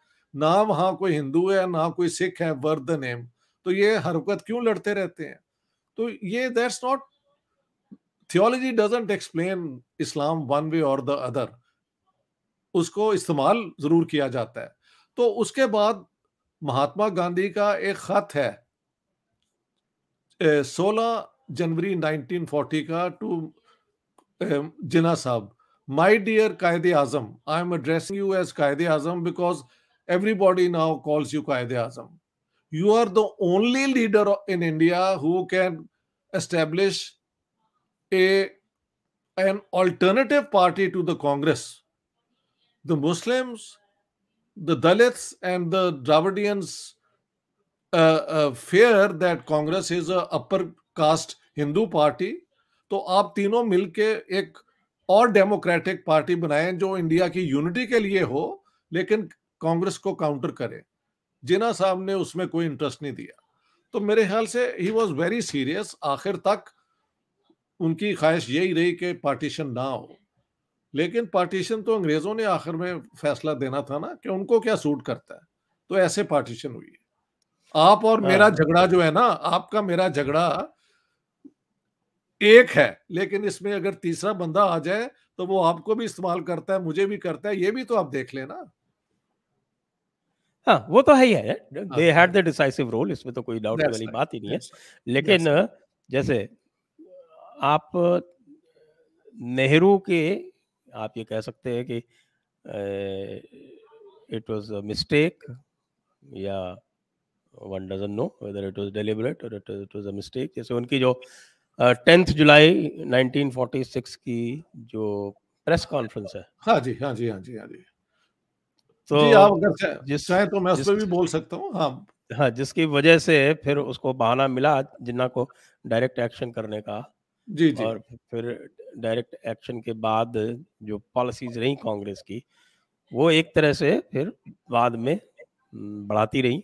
ना वहां कोई हिंदू है ना कोई सिख है वर्द नेम तो ये हरकत क्यों लड़ते रहते हैं तो ये that's not theology doesn't explain Islam one way और द अदर उसको इस्तेमाल जरूर किया जाता है तो उसके बाद महात्मा गांधी का एक खत है सोलह जनवरी 1940 का to um, Jinnah Saab, my dear Qaeda Azam, I am addressing you as Qaeda Azam because everybody now calls you Qaeda Azam. You are the only leader in India who can establish a an alternative party to the Congress. The Muslims, the Dalits, and the Dravidians uh, uh, fear that Congress is a upper caste Hindu party तो आप तीनों मिलके एक और democratic party बनाएं जो India की unity के लिए हो लेकिन कांग्रेस को काउंटर करे जिना साहब ने उसमें कोई इंटरेस्ट नहीं दिया तो मेरे ख्याल से ही वॉज वेरी सीरियस आखिर तक उनकी ख्वाहिश यही रही कि पार्टीशन ना हो लेकिन पार्टीशन तो अंग्रेजों ने आखिर में फैसला देना था ना कि उनको क्या सूट करता है तो ऐसे पार्टीशन हुई है आप और हाँ। मेरा झगड़ा जो है ना आपका मेरा झगड़ा एक है लेकिन इसमें अगर तीसरा बंदा आ जाए तो वो आपको भी इस्तेमाल करता है मुझे भी करता है ये भी तो आप देख लेना हाँ वो तो है ही है they had the decisive role इसमें तो कोई डाउट वाली बात ही नहीं है लेकिन जैसे आप नेहरू के आप ये कह सकते हैं कि इट वाज अ मिस्टेक या one doesn't know whether it was deliberate और इट वाज अ मिस्टेक जैसे उनकी जो uh, टेंथ जुलाई 1946 की जो प्रेस कॉन्फ्रेंस है हाँ जी हाँ जी हाँ जी हाँ जी तो जी आप अगर जिस चाहे तो मैं उसमें भी बोल सकता हूँ हाँ हाँ जिसकी वजह से फिर उसको बहाना मिला जिन्ना को डायरेक्ट एक्शन करने का जी जी और फिर डायरेक्ट एक्शन के बाद जो पॉलिसीज रही कांग्रेस की वो एक तरह से फिर बाद में बढ़ाती रही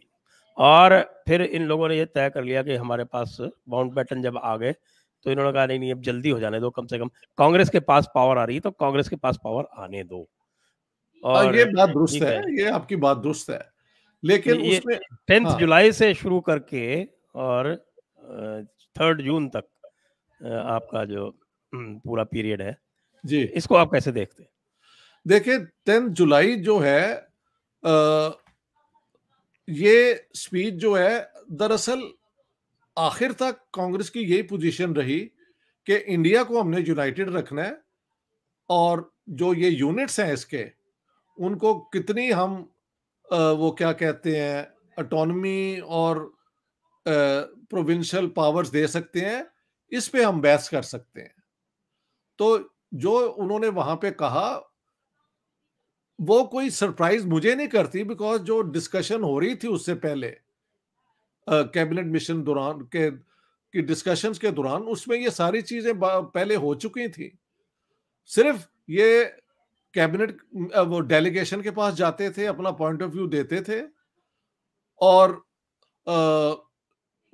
और फिर इन लोगों ने ये तय कर लिया कि हमारे पास बाउंड पैटर्न जब आ गए तो इन्होंने कहा नहीं नहीं अब जल्दी हो जाने दो कम से कम कांग्रेस के पास पावर आ रही है तो कांग्रेस के पास पावर आने दो हाँ, और ये बात दुरुस्त है ये आपकी बात दुरुस्त है लेकिन उसमें टेंथ हाँ। जुलाई से शुरू करके और थर्ड जून तक आपका जो पूरा पीरियड है जी इसको आप कैसे देखते देखिए टेंथ जुलाई जो है आ, ये स्पीच जो है दरअसल आखिर तक कांग्रेस की यही पोजीशन रही कि इंडिया को हमने यूनाइटेड रखना है और जो ये यूनिट्स हैं इसके उनको कितनी हम आ, वो क्या कहते हैं अटोनमी और प्रोविंशियल पावर्स दे सकते हैं इस पे हम बहस कर सकते हैं तो जो उन्होंने वहां पे कहा वो कोई सरप्राइज मुझे नहीं करती बिकॉज जो डिस्कशन हो रही थी उससे पहले कैबिनेट मिशन दौरान के की डिस्कशंस के दौरान उसमें ये सारी चीजें पहले हो चुकी थी सिर्फ ये कैबिनेट वो डेलीगेशन के पास जाते थे अपना पॉइंट ऑफ व्यू देते थे और आ,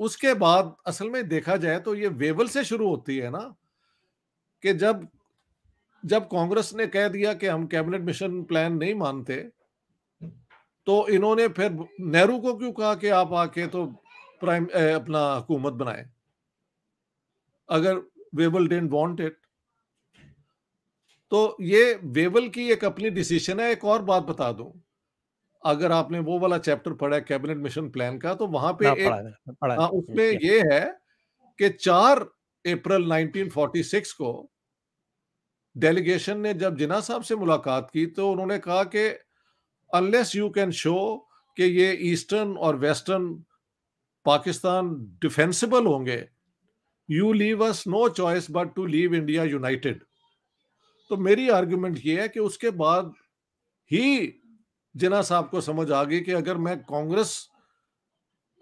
उसके बाद असल में देखा जाए तो ये वेवल से शुरू होती है ना कि जब जब कांग्रेस ने कह दिया कि हम कैबिनेट मिशन प्लान नहीं मानते तो इन्होंने फिर नेहरू को क्यों कहा कि आप आके तो प्राइम ए, अपना हुकूमत बनाए अगर वेबल डेंट वॉन्ट इट तो ये वेबल की एक अपनी डिसीशन है एक और बात बता दूं अगर आपने वो वाला चैप्टर पढ़ा है कैबिनेट मिशन प्लान का तो वहां पे हाँ, एक, पढ़ा हाँ, उसमें ये है कि चार अप्रैल 1946 को डेलीगेशन ने जब जिना साहब से मुलाकात की तो उन्होंने कहा कि अनलेस यू कैन शो कि ये ईस्टर्न और वेस्टर्न पाकिस्तान डिफेंसिबल होंगे you leave us no choice but to leave India united तो मेरी आर्ग्यूमेंट ये है कि उसके बाद ही जिना साहब को समझ आ गई कि अगर मैं कांग्रेस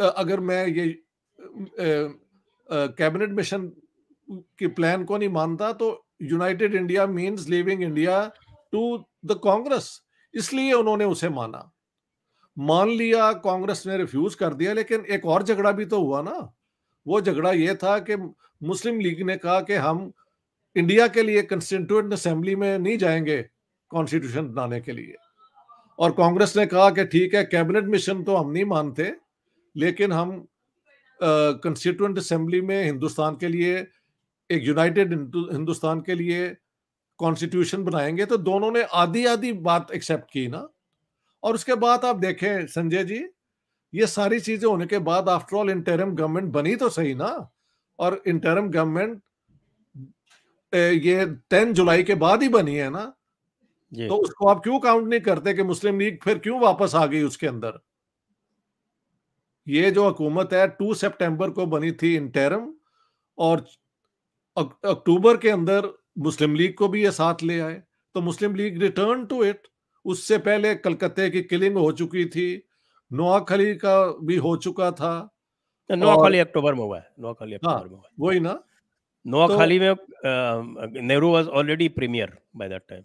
अगर मैं ये कैबिनेट मिशन की प्लान को नहीं मानता तो united India means leaving India to the Congress इसलिए उन्होंने उसे माना मान लिया कांग्रेस ने रिफ्यूज कर दिया लेकिन एक और झगड़ा भी तो हुआ ना वो झगड़ा ये था कि मुस्लिम लीग ने कहा कि हम इंडिया के लिए कंस्टिट्यूंट असेंबली में नहीं जाएंगे कॉन्स्टिट्यूशन बनाने के लिए और कांग्रेस ने कहा कि ठीक है कैबिनेट मिशन तो हम नहीं मानते लेकिन हम कंस्टिट्यूंट असेंबली में हिंदुस्तान के लिए एक यूनाइटेड हिंदुस्तान के लिए कॉन्स्टिट्यूशन बनाएंगे तो दोनों ने आधी आधी बात एक्सेप्ट की ना और उसके बाद आप देखें संजय जी ये सारी चीजें होने के बाद आफ्टर ऑल इंटरम गवर्नमेंट बनी तो सही ना और इंटरम गवर्नमेंट ये टेन जुलाई के बाद ही बनी है ना तो उसको आप क्यों काउंट नहीं करते कि मुस्लिम लीग फिर क्यों वापस आ गई उसके अंदर ये जो हुकूमत है टू सितंबर को बनी थी इंटरम और अक्टूबर के अंदर मुस्लिम लीग को भी ये साथ ले आए तो मुस्लिम लीग रिटर्न टू इट उससे पहले कलकत्ते की किलिंग हो चुकी थी नोआखली का भी हो चुका था तो नोआखली अक्टूबर में हुआ है नोआखली अक्टूबर हाँ, में हुआ वही ना नोआखली तो, में Nehru was already premier by that time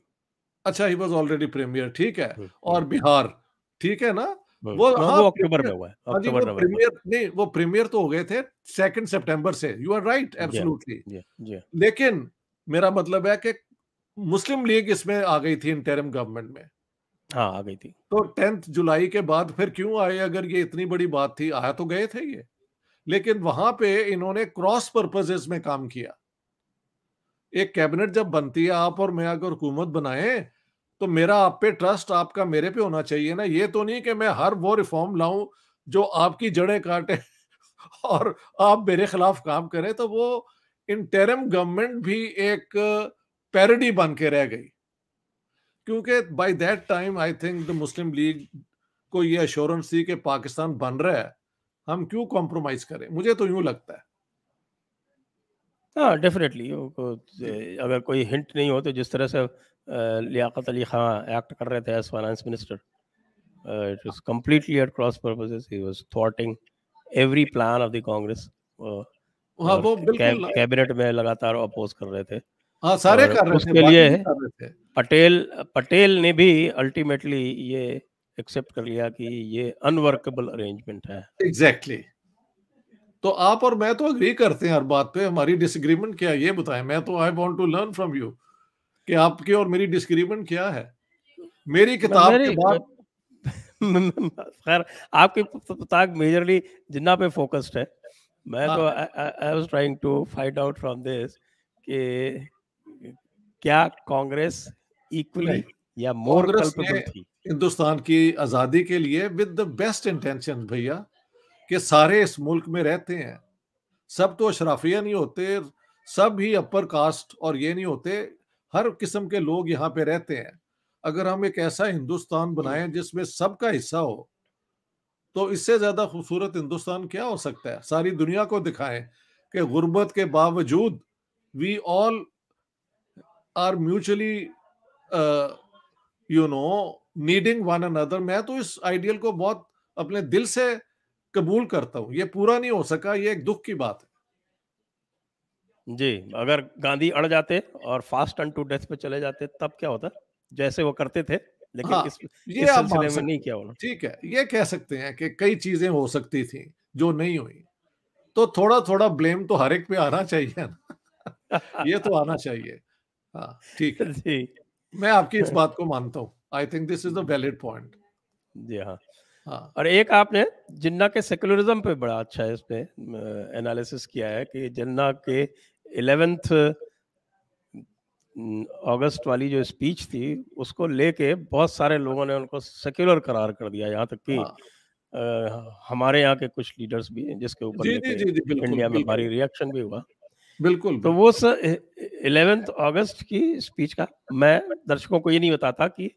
अच्छा ही वाज ऑलरेडी प्रीमियर ठीक है हम्म, हम्म। और बिहार ठीक है ना हम्म, वो हाँ, हाँ अक्टूबर में हुआ है हाँ अक्टूबर में प्रीमियर नहीं वो प्रीमियर तो हो गए थे 2 सितंबर से यू आर राइट एब्सोल्युटली लेकिन मेरा मतलब है कि मुस्लिम लीग इसमें आ गई थी इंटरम गवर्नमेंट में हाँ आ गई थी तो टेंथ जुलाई के बाद फिर क्यों आए अगर ये इतनी बड़ी बात थी आया तो गए थे ये लेकिन वहां पे इन्होंने क्रॉस पर्पजेस में काम किया एक कैबिनेट जब बनती है आप और मैं अगर हुकूमत बनाए तो मेरा आप पे ट्रस्ट आपका मेरे पे होना चाहिए ना ये तो नहीं कि मैं हर वो रिफॉर्म लाऊं जो आपकी जड़ें काटे और आप मेरे खिलाफ काम करें तो वो इंटरम गवर्नमेंट भी एक पैरडी बन के रह गई क्योंकि by that time I think the Muslim League को ये अश्योरेंस थी कि पाकिस्तान बन रहा है हम क्यों कॉम्प्रोमाइज करें मुझे तो यूं लगता है हाँ डेफिनेटली अगर कोई हिंट नहीं हो तो जिस तरह से लियाकत अली खान एक्ट कर रहे थे as finance minister it was completely at cross purposes he was thwarting every plan of the Congress हाँ वो बिल्कुल कैबिनेट में लगातार अपोज कर रहे थे हाँ सारे कर रहे उसके थे, लिए पटेल पटेल ने भी अल्टीमेटली ये एक्सेप्ट कर लिया कि ये अनवर्कबल अरेंजमेंट है एग्जैक्टली exactly. तो आप और मैं तो अग्री करते हैं हर बात पे हमारी डिसएग्रीमेंट क्या ये बताएं मैं तो I want to learn from you कि आपकी और मेरी डिसएग्रीमेंट क्या है मेरी किताब के बाद खैर आपकी पुस्तक मेजरली जिन्ना पे फोकस्ड है मैं हाँ। तो I was trying to find out from this कि क्या कांग्रेस इक्वली या मोर थी हिंदुस्तान की आजादी के लिए विद द बेस्ट इंटेंशन भैया कि सारे इस मुल्क में रहते हैं सब तो अशराफिया नहीं होते सब ही अपर कास्ट और ये नहीं होते हर किस्म के लोग यहाँ पे रहते हैं अगर हम एक ऐसा हिंदुस्तान हम्म। बनाएं जिसमें सबका हिस्सा हो तो इससे ज्यादा खूबसूरत हिंदुस्तान क्या हो सकता है सारी दुनिया को दिखाएं कि गुर्बत के बावजूद we all are mutually you know needing one another मैं तो इस आइडियल को बहुत अपने दिल से कबूल करता हूँ ये पूरा नहीं हो सका ये एक दुख की बात है जी अगर गांधी अड़ जाते और फास्ट एंड टू डेथ पे चले जाते तब क्या होता जैसे वो करते थे लेकिन हाँ, इस, ये इस आप में नहीं किया उन्होंने ठीक है ये कह सकते हैं कि कई चीजें हो सकती थी जो नहीं हुई तो थोड़ा थोड़ा ब्लेम तो हर एक पे आना चाहिए ना ये तो आना चाहिए हाँ ठीक है जी मैं आपकी इस बात को मानता हूँ I think this is a valid point जी हाँ हाँ। और एक आपने जिन्ना के सेकुलरिज्म पे बड़ा अच्छा है इस पे एनालिसिस किया है कि जिन्ना के इलेवेंथ अगस्त वाली जो स्पीच थी उसको लेके बहुत सारे लोगों ने उनको सेक्युलर करार कर दिया यहाँ तक कि आ, हाँ। हमारे यहाँ के कुछ लीडर्स भी जिसके ऊपर इंडिया में भारी रिएक्शन भी हुआ बिल्कुल तो वो इलेवेंथ अगस्त की स्पीच का मैं दर्शकों को ये नहीं बताता कि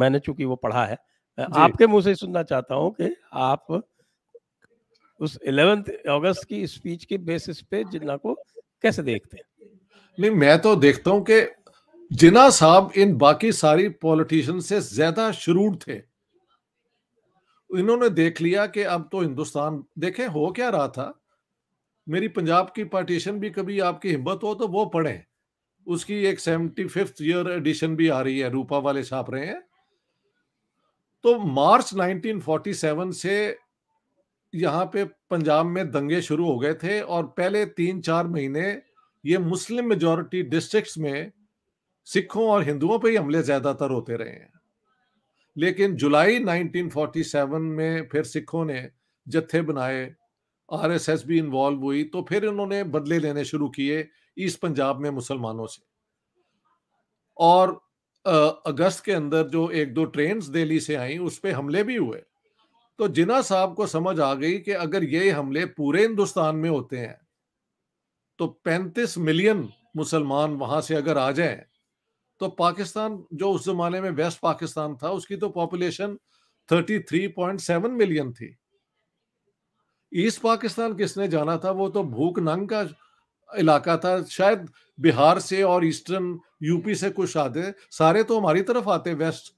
मैंने चूंकि वो पढ़ा है आपके मुंह से सुनना चाहता हूँ कि आप उस इलेवेंथ अगस्त की स्पीच के बेसिस पे जिन्ना को कैसे देखते हैं नहीं मैं तो देखता हूं कि जिना साहब इन बाकी सारी पॉलिटिशियन से ज्यादा शुरूर थे इन्होंने देख लिया कि अब तो हिंदुस्तान देखें हो क्या रहा था मेरी पंजाब की पार्टीशन भी कभी आपकी हिम्मत हो तो वो पढ़ें उसकी एक सेवेंटी फिफ्थ ईयर एडिशन भी आ रही है रूपा वाले छाप रहे हैं तो मार्च 1947 से यहाँ पे पंजाब में दंगे शुरू हो गए थे और पहले तीन चार महीने ये मुस्लिम मेजोरिटी डिस्ट्रिक्ट्स में सिखों और हिंदुओं पर ही हमले ज्यादातर होते रहे हैं लेकिन जुलाई 1947 में फिर सिखों ने जत्थे बनाए आरएसएस भी इन्वॉल्व हुई तो फिर इन्होंने बदले लेने शुरू किए ईस्ट पंजाब में मुसलमानों से और अगस्त के अंदर जो एक दो ट्रेन दिल्ली से आई उस पर हमले भी हुए तो जिना साहब को समझ आ गई कि अगर ये हमले पूरे हिंदुस्तान में होते हैं तो 35 मिलियन मुसलमान वहां से अगर आ जाए तो पाकिस्तान जो उस जमाने में वेस्ट पाकिस्तान था उसकी तो पॉपुलेशन 33.7 मिलियन थी ईस्ट पाकिस्तान किसने जाना था वो तो भूख नंग का इलाका था शायद बिहार से और ईस्टर्न यूपी से कुछ आते सारे तो हमारी तरफ आते वेस्ट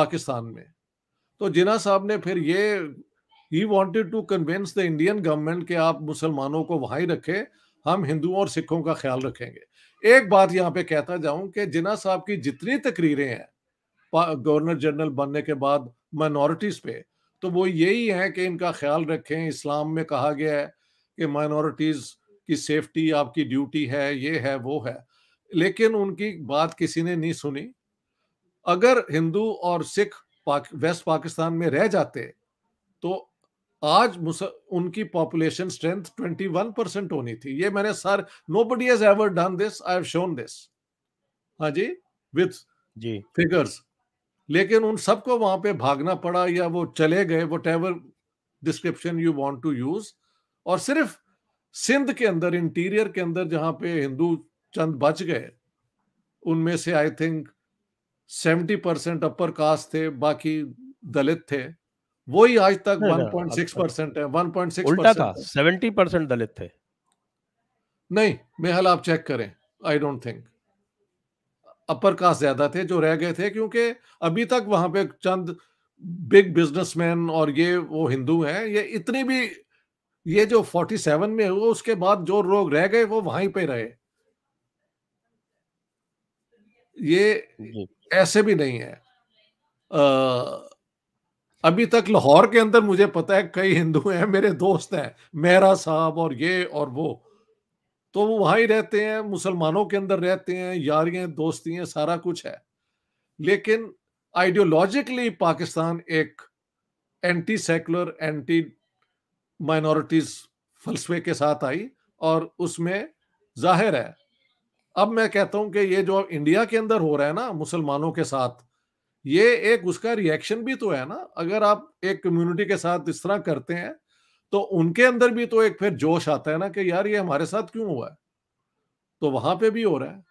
पाकिस्तान में तो जिना साहब ने फिर ये he wanted to convince the Indian government के आप मुसलमानों को वहां ही रखें हम हिंदुओं और सिखों का ख्याल रखेंगे एक बात यहाँ पे कहता जाऊं कि जिना साहब की जितनी तकरीरें हैं गवर्नर जनरल बनने के बाद माइनॉरिटीज पे तो वो यही है कि इनका ख्याल रखें इस्लाम में कहा गया है कि माइनॉरिटीज की सेफ्टी आपकी ड्यूटी है ये है वो है लेकिन उनकी बात किसी ने नहीं सुनी अगर हिंदू और सिख पाक, वेस्ट पाकिस्तान में रह जाते तो आज उनकी पॉपुलेशन स्ट्रेंथ 21 परसेंट होनी थी ये मैंने sir nobody has ever done this I have shown this हाँ जी विथ जी फिगर्स लेकिन उन सबको वहां पे भागना पड़ा या वो चले गए whatever description you want to use और सिर्फ सिंध के अंदर इंटीरियर के अंदर जहां पे हिंदू चंद बच गए उनमें से I think seventy percent upper caste थे बाकी दलित थे वही आज तक 1.6 परसेंट है 1.6 उल्टा था 70 परसेंट दलित थे नहीं मेहल आप चेक करें I don't think upper caste ज्यादा थे जो रह गए थे क्योंकि अभी तक वहां पे चंद बिग बिजनेसमैन और ये वो हिंदू हैं ये इतनी भी ये जो 47 में हुआ उसके बाद जो लोग रह गए वो वहीं पे रहे ये ऐसे भी नहीं है आ, अभी तक लाहौर के अंदर मुझे पता है कई हिंदू हैं मेरे दोस्त हैं मेहरा साहब और ये और वो तो वो वहां ही रहते हैं मुसलमानों के अंदर रहते हैं यारियां हैं सारा कुछ है लेकिन आइडियोलॉजिकली पाकिस्तान एक एंटी सेकुलर एंटी माइनॉरिटीज फलसफे के साथ आई और उसमें जाहिर है अब मैं कहता हूं कि ये जो इंडिया के अंदर हो रहा है ना मुसलमानों के साथ ये एक उसका रिएक्शन भी तो है ना अगर आप एक कम्युनिटी के साथ इस तरह करते हैं तो उनके अंदर भी तो एक फिर जोश आता है ना कि यार ये हमारे साथ क्यों हुआ है तो वहां पे भी हो रहा है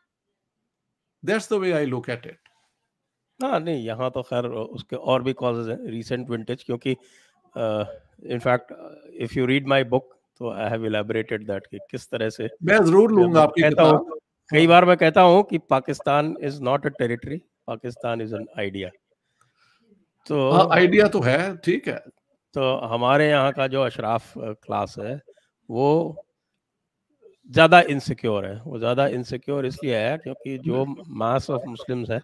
that's the way I look at it हाँ नहीं यहाँ तो खैर उसके और भी कॉजेज हैं रिसेंट विंटेज क्योंकि in fact if you read my book तो आई हैव इलैबोरेटेड दैट कि किस तरह से मैं जरूर लूंगा आपकी किताब कई बार मैं कहता हूँ कि Pakistan is not a territory Pakistan is an idea तो हाँ, आइडिया तो है ठीक है तो हमारे यहाँ का जो अशराफ क्लास है वो ज़्यादा इनसिक्योर है वो ज़्यादा इनसिक्योर इसलिए है क्योंकि जो मास ऑफ मुस्लिम्स है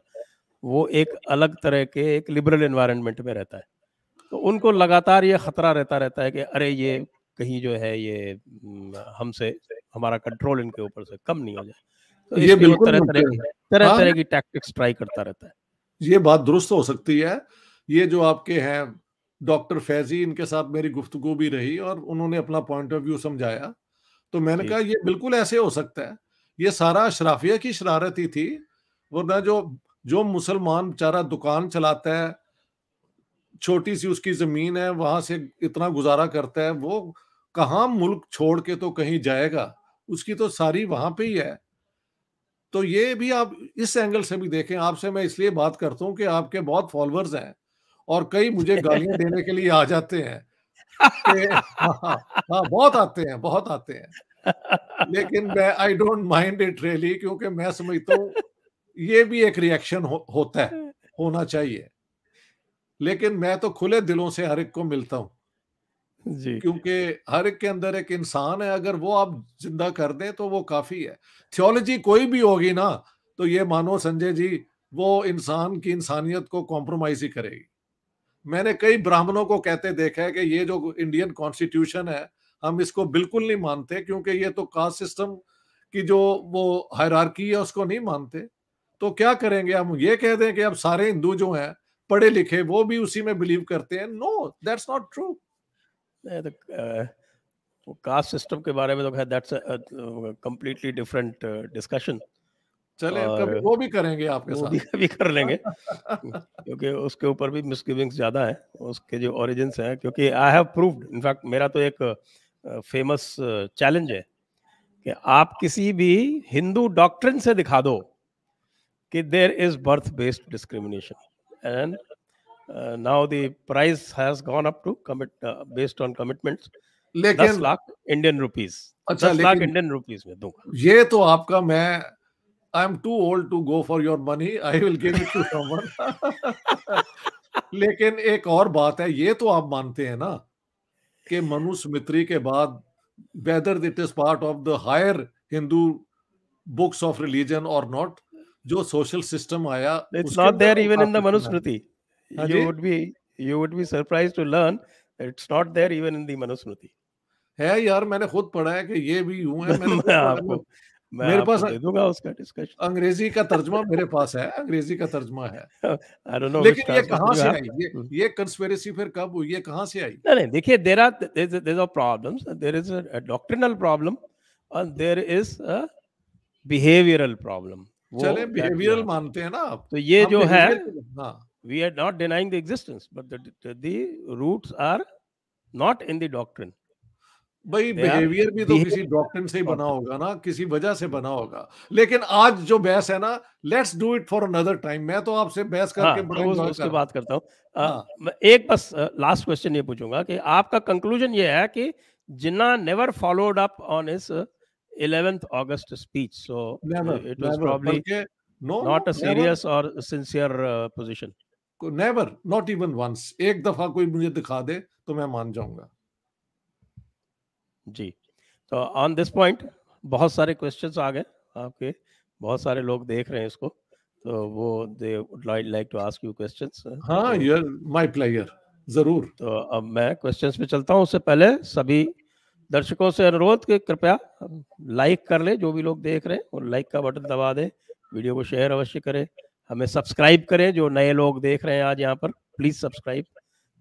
वो एक अलग तरह के एक लिबरल इन्वायरमेंट में रहता है तो उनको लगातार ये ख़तरा रहता रहता है कि अरे ये कहीं जो है ये हमसे हमारा कंट्रोल इनके ऊपर से कम नहीं हो जाए तो ये बिल्कुल तरह तरह की तरह तरह हाँ। की टैक्टिक्स ट्राई करता रहता है ये बात दुरुस्त हो सकती है ये जो आपके हैं डॉक्टर फैजी इनके साथ मेरी गुफ्तगु भी रही और उन्होंने अपना पॉइंट ऑफ व्यू समझाया तो मैंने कहा ये बिल्कुल ऐसे हो सकता है ये सारा अशराफिया की शरारत ही थी वरना जो जो मुसलमान बेचारा दुकान चलाता है छोटी सी उसकी जमीन है वहां से इतना गुजारा करता है वो कहाँ मुल्क छोड़ के तो कहीं जाएगा उसकी तो सारी वहां पे ही है तो ये भी आप इस एंगल से भी देखें आपसे मैं इसलिए बात करता हूँ कि आपके बहुत फॉलोअर्स हैं और कई मुझे गालियां देने के लिए आ जाते हैं हाँ, हाँ, हाँ, बहुत आते हैं बहुत आते हैं लेकिन मैं I don't mind it really क्योंकि मैं समझता हूँ ये भी एक रिएक्शन हो, होता है होना चाहिए लेकिन मैं तो खुले दिलों से हर एक को मिलता हूँ जी क्योंकि हर एक के अंदर एक इंसान है अगर वो आप जिंदा कर दें तो वो काफी है थियोलॉजी कोई भी होगी ना तो ये मानो संजय जी वो इंसान की इंसानियत को कॉम्प्रोमाइज ही करेगी मैंने कई ब्राह्मणों को कहते देखा है कि ये जो इंडियन कॉन्स्टिट्यूशन है हम इसको बिल्कुल नहीं मानते क्योंकि ये तो कास्ट सिस्टम की जो वो हैरारकी है उसको नहीं मानते तो क्या करेंगे हम ये कह दें कि अब सारे हिंदू जो हैं पढ़े लिखे वो भी उसी में बिलीव करते हैं नो दैट्स नॉट ट्रू तो कास्ट सिस्टम के बारे में तो खैर दैट्स कंप्लीटली डिफरेंट डिस्कशन चले वो भी करेंगे आपके साथ भी, भी कर लेंगे क्योंकि उसके ऊपर भी मिसगिविंग्स ज्यादा है उसके जो ओरिजिन्स हैं क्योंकि आई हैव प्रूव्ड इनफैक्ट मेरा तो एक फेमस चैलेंज है कि आप किसी भी हिंदू डॉक्ट्रिन से दिखा दो कि there is birth based discrimination and uh, now the price has gone up to commit uh, based on commitments लेकिन लाख इंडियन रुपीस अच्छा लाख इंडियन रुपीस में दूंगा ये तो आपका मैं I am too old to go for your money I will give it to someone लेकिन एक और बात है ये तो आप मानते हैं ना कि मनु मनुस्मृति के बाद whether it is part of the higher Hindu books of religion और नॉट जो सोशल सिस्टम आया it's not there even in the Manusmriti हाँ you would be you would be surprised to learn it's not there even in the manusmriti है यार मैंने खुद पढ़ा है कि ये भी यूं है मैंने मैं आपको मैं मेरे पास दे दूंगा उसका डिस्कशन अंग्रेजी का तर्जमा मेरे पास है अंग्रेजी का तर्जमा है know, लेकिन ये कहां से आई ये hmm. ये कंस्पिरेसी फिर कब हुई ये कहां से आई नहीं नहीं देखिए there are there are problems there is a doctrinal problem और there is a behavioural problem चले बिहेवियरल मानते हैं ना आप तो ये जो है हाँ we are not denying the existence, but the, the, the roots are not in the doctrine. भाई बिहेवियर भी तो किसी डॉक्टर से ही बना होगा ना किसी वजह से बना होगा लेकिन आज जो बहस है ना let's do it for another time मैं तो आपसे बहस हाँ, करके हाँ, उसके बात करता हूँ हाँ. एक बस लास्ट क्वेश्चन ये पूछूंगा कि आपका कंक्लूजन ये है कि Jinnah never followed up on his 11th अगस्त speech so it was problem not a serious और sincere position never not even once एक दफा कोई मुझे दिखा दे तो मैं मान जाऊंगा जी तो ऑन दिस पॉइंट बहुत सारे क्वेश्चंस आ गए आपके बहुत सारे लोग देख रहे हैं इसको तो वो they would like to ask you questions हाँ यार माय प्लेयर जरूर तो अब मैं क्वेश्चंस पे चलता हूँ उससे पहले सभी दर्शकों से अनुरोध कि कृपया लाइक कर ले जो भी लोग देख रहे हैं और लाइक का बटन दबा दें वीडियो को शेयर अवश्य करें हमें सब्सक्राइब करें जो नए लोग देख रहे हैं आज यहाँ पर प्लीज़ सब्सक्राइब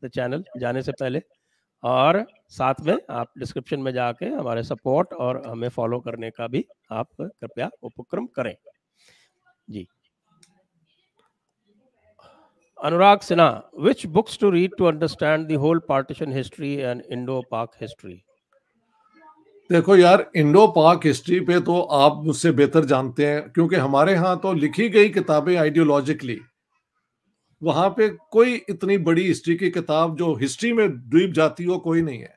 द चैनल जाने से पहले और साथ में आप डिस्क्रिप्शन में जाके हमारे सपोर्ट और हमें फॉलो करने का भी आप कृपया उपक्रम करें जी Anurag Sinha which books to read to understand the whole partition history and Indo Pak history देखो यार इंडो पाक हिस्ट्री पे तो आप मुझसे बेहतर जानते हैं क्योंकि हमारे यहाँ तो लिखी गई किताबें आइडियोलॉजिकली वहां पे कोई इतनी बड़ी हिस्ट्री की किताब जो हिस्ट्री में डूब जाती हो कोई नहीं है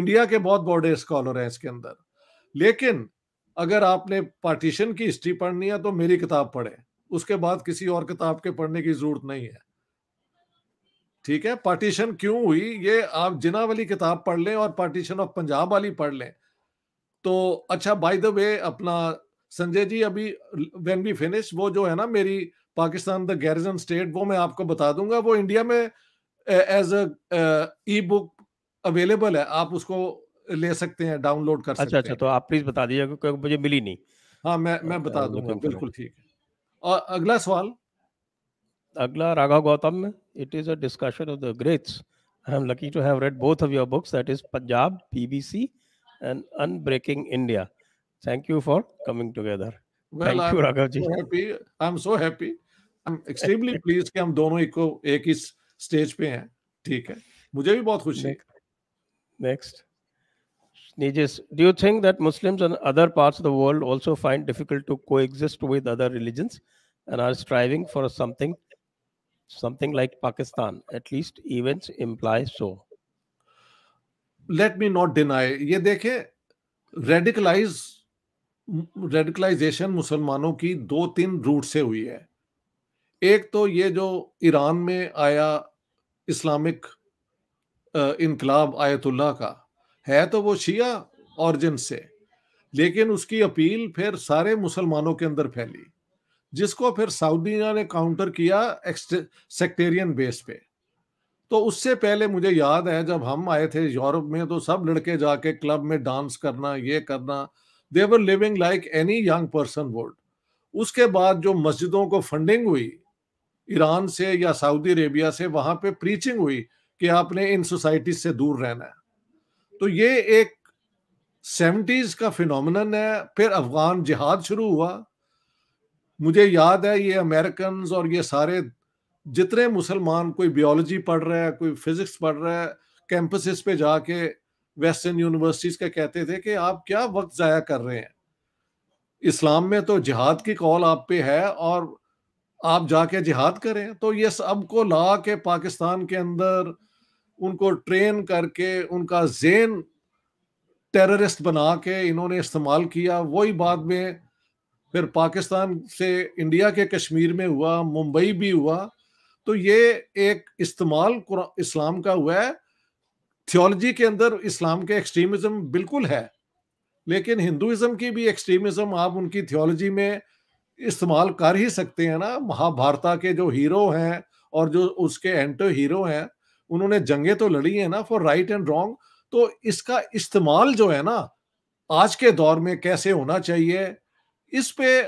इंडिया के बहुत बड़े स्कॉलर हैं इसके अंदर लेकिन अगर आपने पार्टीशन की हिस्ट्री पढ़नी है तो मेरी किताब पढ़े उसके बाद किसी और किताब के पढ़ने की जरूरत नहीं है ठीक है पार्टीशन क्यों हुई ये आप जिना वाली किताब पढ़ लें और पार्टीशन ऑफ पंजाब वाली पढ़ लें तो अच्छा बाय द वे अपना संजय जी अभी व्हेन वी फिनिश वो जो है ना मेरी पाकिस्तान द गैरिजन स्टेट वो मैं आपको बता दूंगा वो इंडिया में as a e book available है आप उसको ले सकते हैं डाउनलोड कर अच्छा, सकते अच्छा अच्छा तो आप प्लीज बता दीजिए क्योंकि मुझे मिली नहीं हाँ मैं मैं बता दूंगा बिल्कुल ठीक है और अगला सवाल अगला राघा गौतम में it is a discussion of the greats I am lucky to have read both of your books that is Punjab PBC and unbreaking India. Thank you for coming together. Well, Thank I'm you, Raghavji. So happy. I'm so happy. I'm extremely pleased कि हम दोनों एक को एक ही stage पे हैं. ठीक है. मुझे भी बहुत खुशी है. Next. Nijis, do you think that Muslims and other parts of the world also find difficult to coexist with other religions and are striving for something something like Pakistan? At least events imply so. Let me not deny ये देखे radicalise radicalisation मुसलमानों की दो तीन root से हुई है एक तो ये जो ईरान में आया इस्लामिक इनकलाब आयतुल्ला का है तो वो शिया ऑरिजिन से लेकिन उसकी अपील फिर सारे मुसलमानों के अंदर फैली जिसको फिर सऊदीया ने काउंटर किया सेक्टेरियन बेस पे तो उससे पहले मुझे याद है जब हम आए थे यूरोप में तो सब लड़के जाके क्लब में डांस करना ये करना they were living like any young person would उसके बाद जो मस्जिदों को फंडिंग हुई ईरान से या सऊदी अरेबिया से वहां पे प्रीचिंग हुई कि आपने इन सोसाइटी से दूर रहना है तो ये एक सेवेंटीज का फिनोमिनन है फिर अफगान जिहाद शुरू हुआ मुझे याद है ये अमेरिकन और ये सारे जितने मुसलमान कोई बियोलॉजी पढ़ रहा है कोई फिजिक्स पढ़ रहा है कैंपसेस पे जाके वेस्टर्न यूनिवर्सिटीज के कहते थे कि आप क्या वक्त ज़ाया कर रहे हैं इस्लाम में तो जिहाद की कॉल आप पे है और आप जाके जिहाद करें तो ये सबको ला के पाकिस्तान के अंदर उनको ट्रेन करके उनका जेन टेररिस्ट बना के इन्होंने इस्तेमाल किया वही बाद में फिर पाकिस्तान से इंडिया के कश्मीर में हुआ मुंबई भी हुआ तो ये एक इस्तेमाल इस्लाम का हुआ है थियोलॉजी के अंदर इस्लाम के एक्सट्रीमिज्म बिल्कुल है लेकिन हिंदुज़म की भी एक्सट्रीमिज्म आप उनकी थियोलॉजी में इस्तेमाल कर ही सकते हैं ना महाभारता के जो हीरो हैं और जो उसके एंटो हीरो हैं उन्होंने जंगे तो लड़ी है ना फॉर राइट एंड रॉन्ग तो इसका इस्तेमाल जो है ना आज के दौर में कैसे होना चाहिए इस पे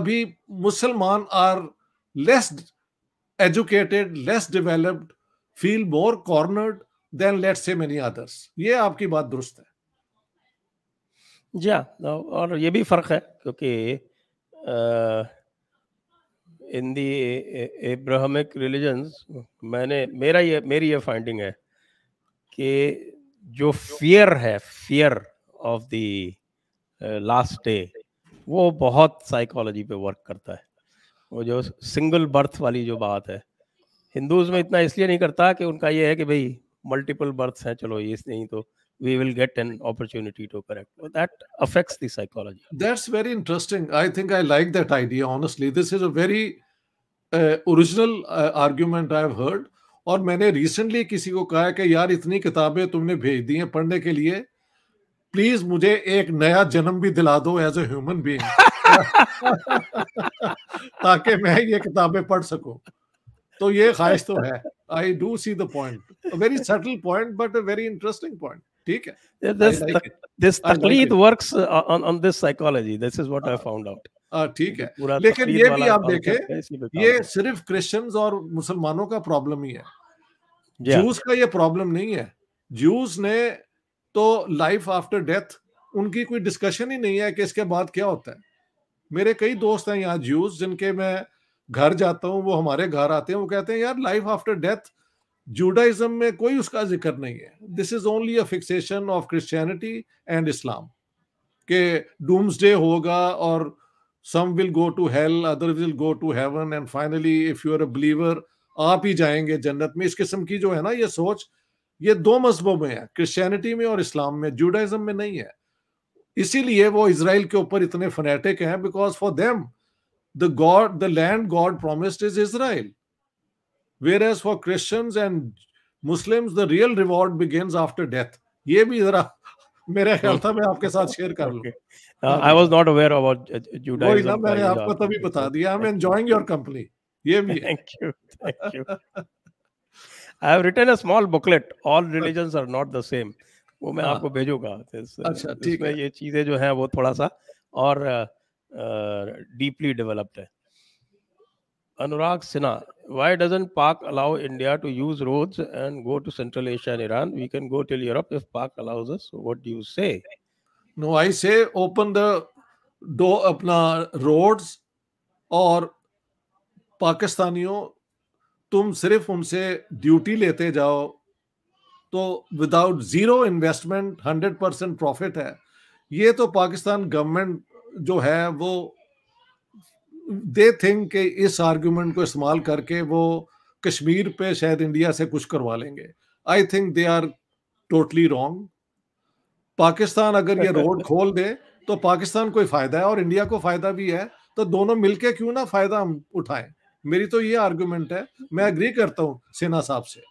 अभी मुसलमान are less educated less developed feel more cornered than let say many others ये आपकी बात दुरुस्त है जी हाँ तो और ये भी फर्क है क्योंकि इन दी एब्राहमिक रिलीजन्स मैंने मेरा ये मेरी ये फाइंडिंग है कि जो फियर है fear of the last day वो बहुत साइकोलॉजी पे वर्क करता है वो जो सिंगल बर्थ वाली जो बात है हिंदूज में इतना इसलिए नहीं करता कि उनका ये है कि भाई मल्टीपल बर्थ्स हैं चलो ये नहीं तो we will get an opportunity to correct well, that affects the psychology that's very interesting i think i like that idea honestly this is a very uh, original uh, argument i have heard और मैंने recently किसी को कहा कि यार इतनी किताबें तुमने भेज दी हैं पढ़ने के लिए प्लीज मुझे एक नया जन्म भी दिला दो एज ए ह्यूमन बीइंग ताकि मैं ये किताबें पढ़ सकूं तो ये ख्वाहिश तो है I do see the point very subtle point but a very interesting point ठीक है दिस दिस तकलीद works on on this psychology this is what I found out ठीक है लेकिन ये भी आप देखें ये सिर्फ क्रिश्चियंस और मुसलमानों का प्रॉब्लम ही है जूस का ये प्रॉब्लम नहीं है जूस ने तो लाइफ आफ्टर डेथ उनकी कोई डिस्कशन ही नहीं है कि इसके बाद क्या होता है मेरे कई दोस्त हैं यहाँ ज्यूज जिनके मैं घर जाता हूँ वो हमारे घर आते हैं वो कहते हैं यार लाइफ आफ्टर डेथ जूडाइज्म में कोई उसका जिक्र नहीं है this is only a fixation of Christianity and Islam के डूम्स डे होगा और some will go to hell other will go to heaven and finally if you are a believer आप ही जाएंगे जन्नत में इस किस्म की जो है ना ये सोच ये दो मजहबों में है क्रिश्चियनिटी में और इस्लाम में जूडाइज्म में नहीं है इसीलिए वो इसराइल के ऊपर इतने फनेटिक हैं because for them the god the land god promised is Israel whereas for Christian and Muslim the real reward begins after death ये भी जरा मेरा ख्याल था मैं आपके साथ शेयर कर लूं I was not aware about Judaism वही मैंने आपको तभी बता दिया I am enjoying your company ये भी thank you thank you I have written a small booklet all religions are not the same वो मैं हाँ। आपको भेजूंगा अच्छा ठीक है ये चीजें जो है वो थोड़ा सा और डीपली डेवलप्ड है Anurag Sinha, why doesn't Park allow India to use roads and go to Central Asia and Iran? We can go till Europe if Park allows us. So what do you say? No, I say open the door, अपना roads और पाकिस्तानियों तुम सिर्फ उनसे duty लेते जाओ तो without zero investment hundred percent profit है ये तो पाकिस्तान गवर्नमेंट जो है वो दे थिंक के इस आर्ग्यूमेंट को इस्तेमाल करके वो कश्मीर पे शायद इंडिया से कुछ करवा लेंगे I think they are totally wrong Pakistan अगर ये रोड खोल दे तो पाकिस्तान को फायदा है और इंडिया को फायदा भी है तो दोनों मिलके क्यों ना फायदा हम उठाएं मेरी तो ये आर्ग्यूमेंट है मैं अग्री करता हूँ सेना साहब से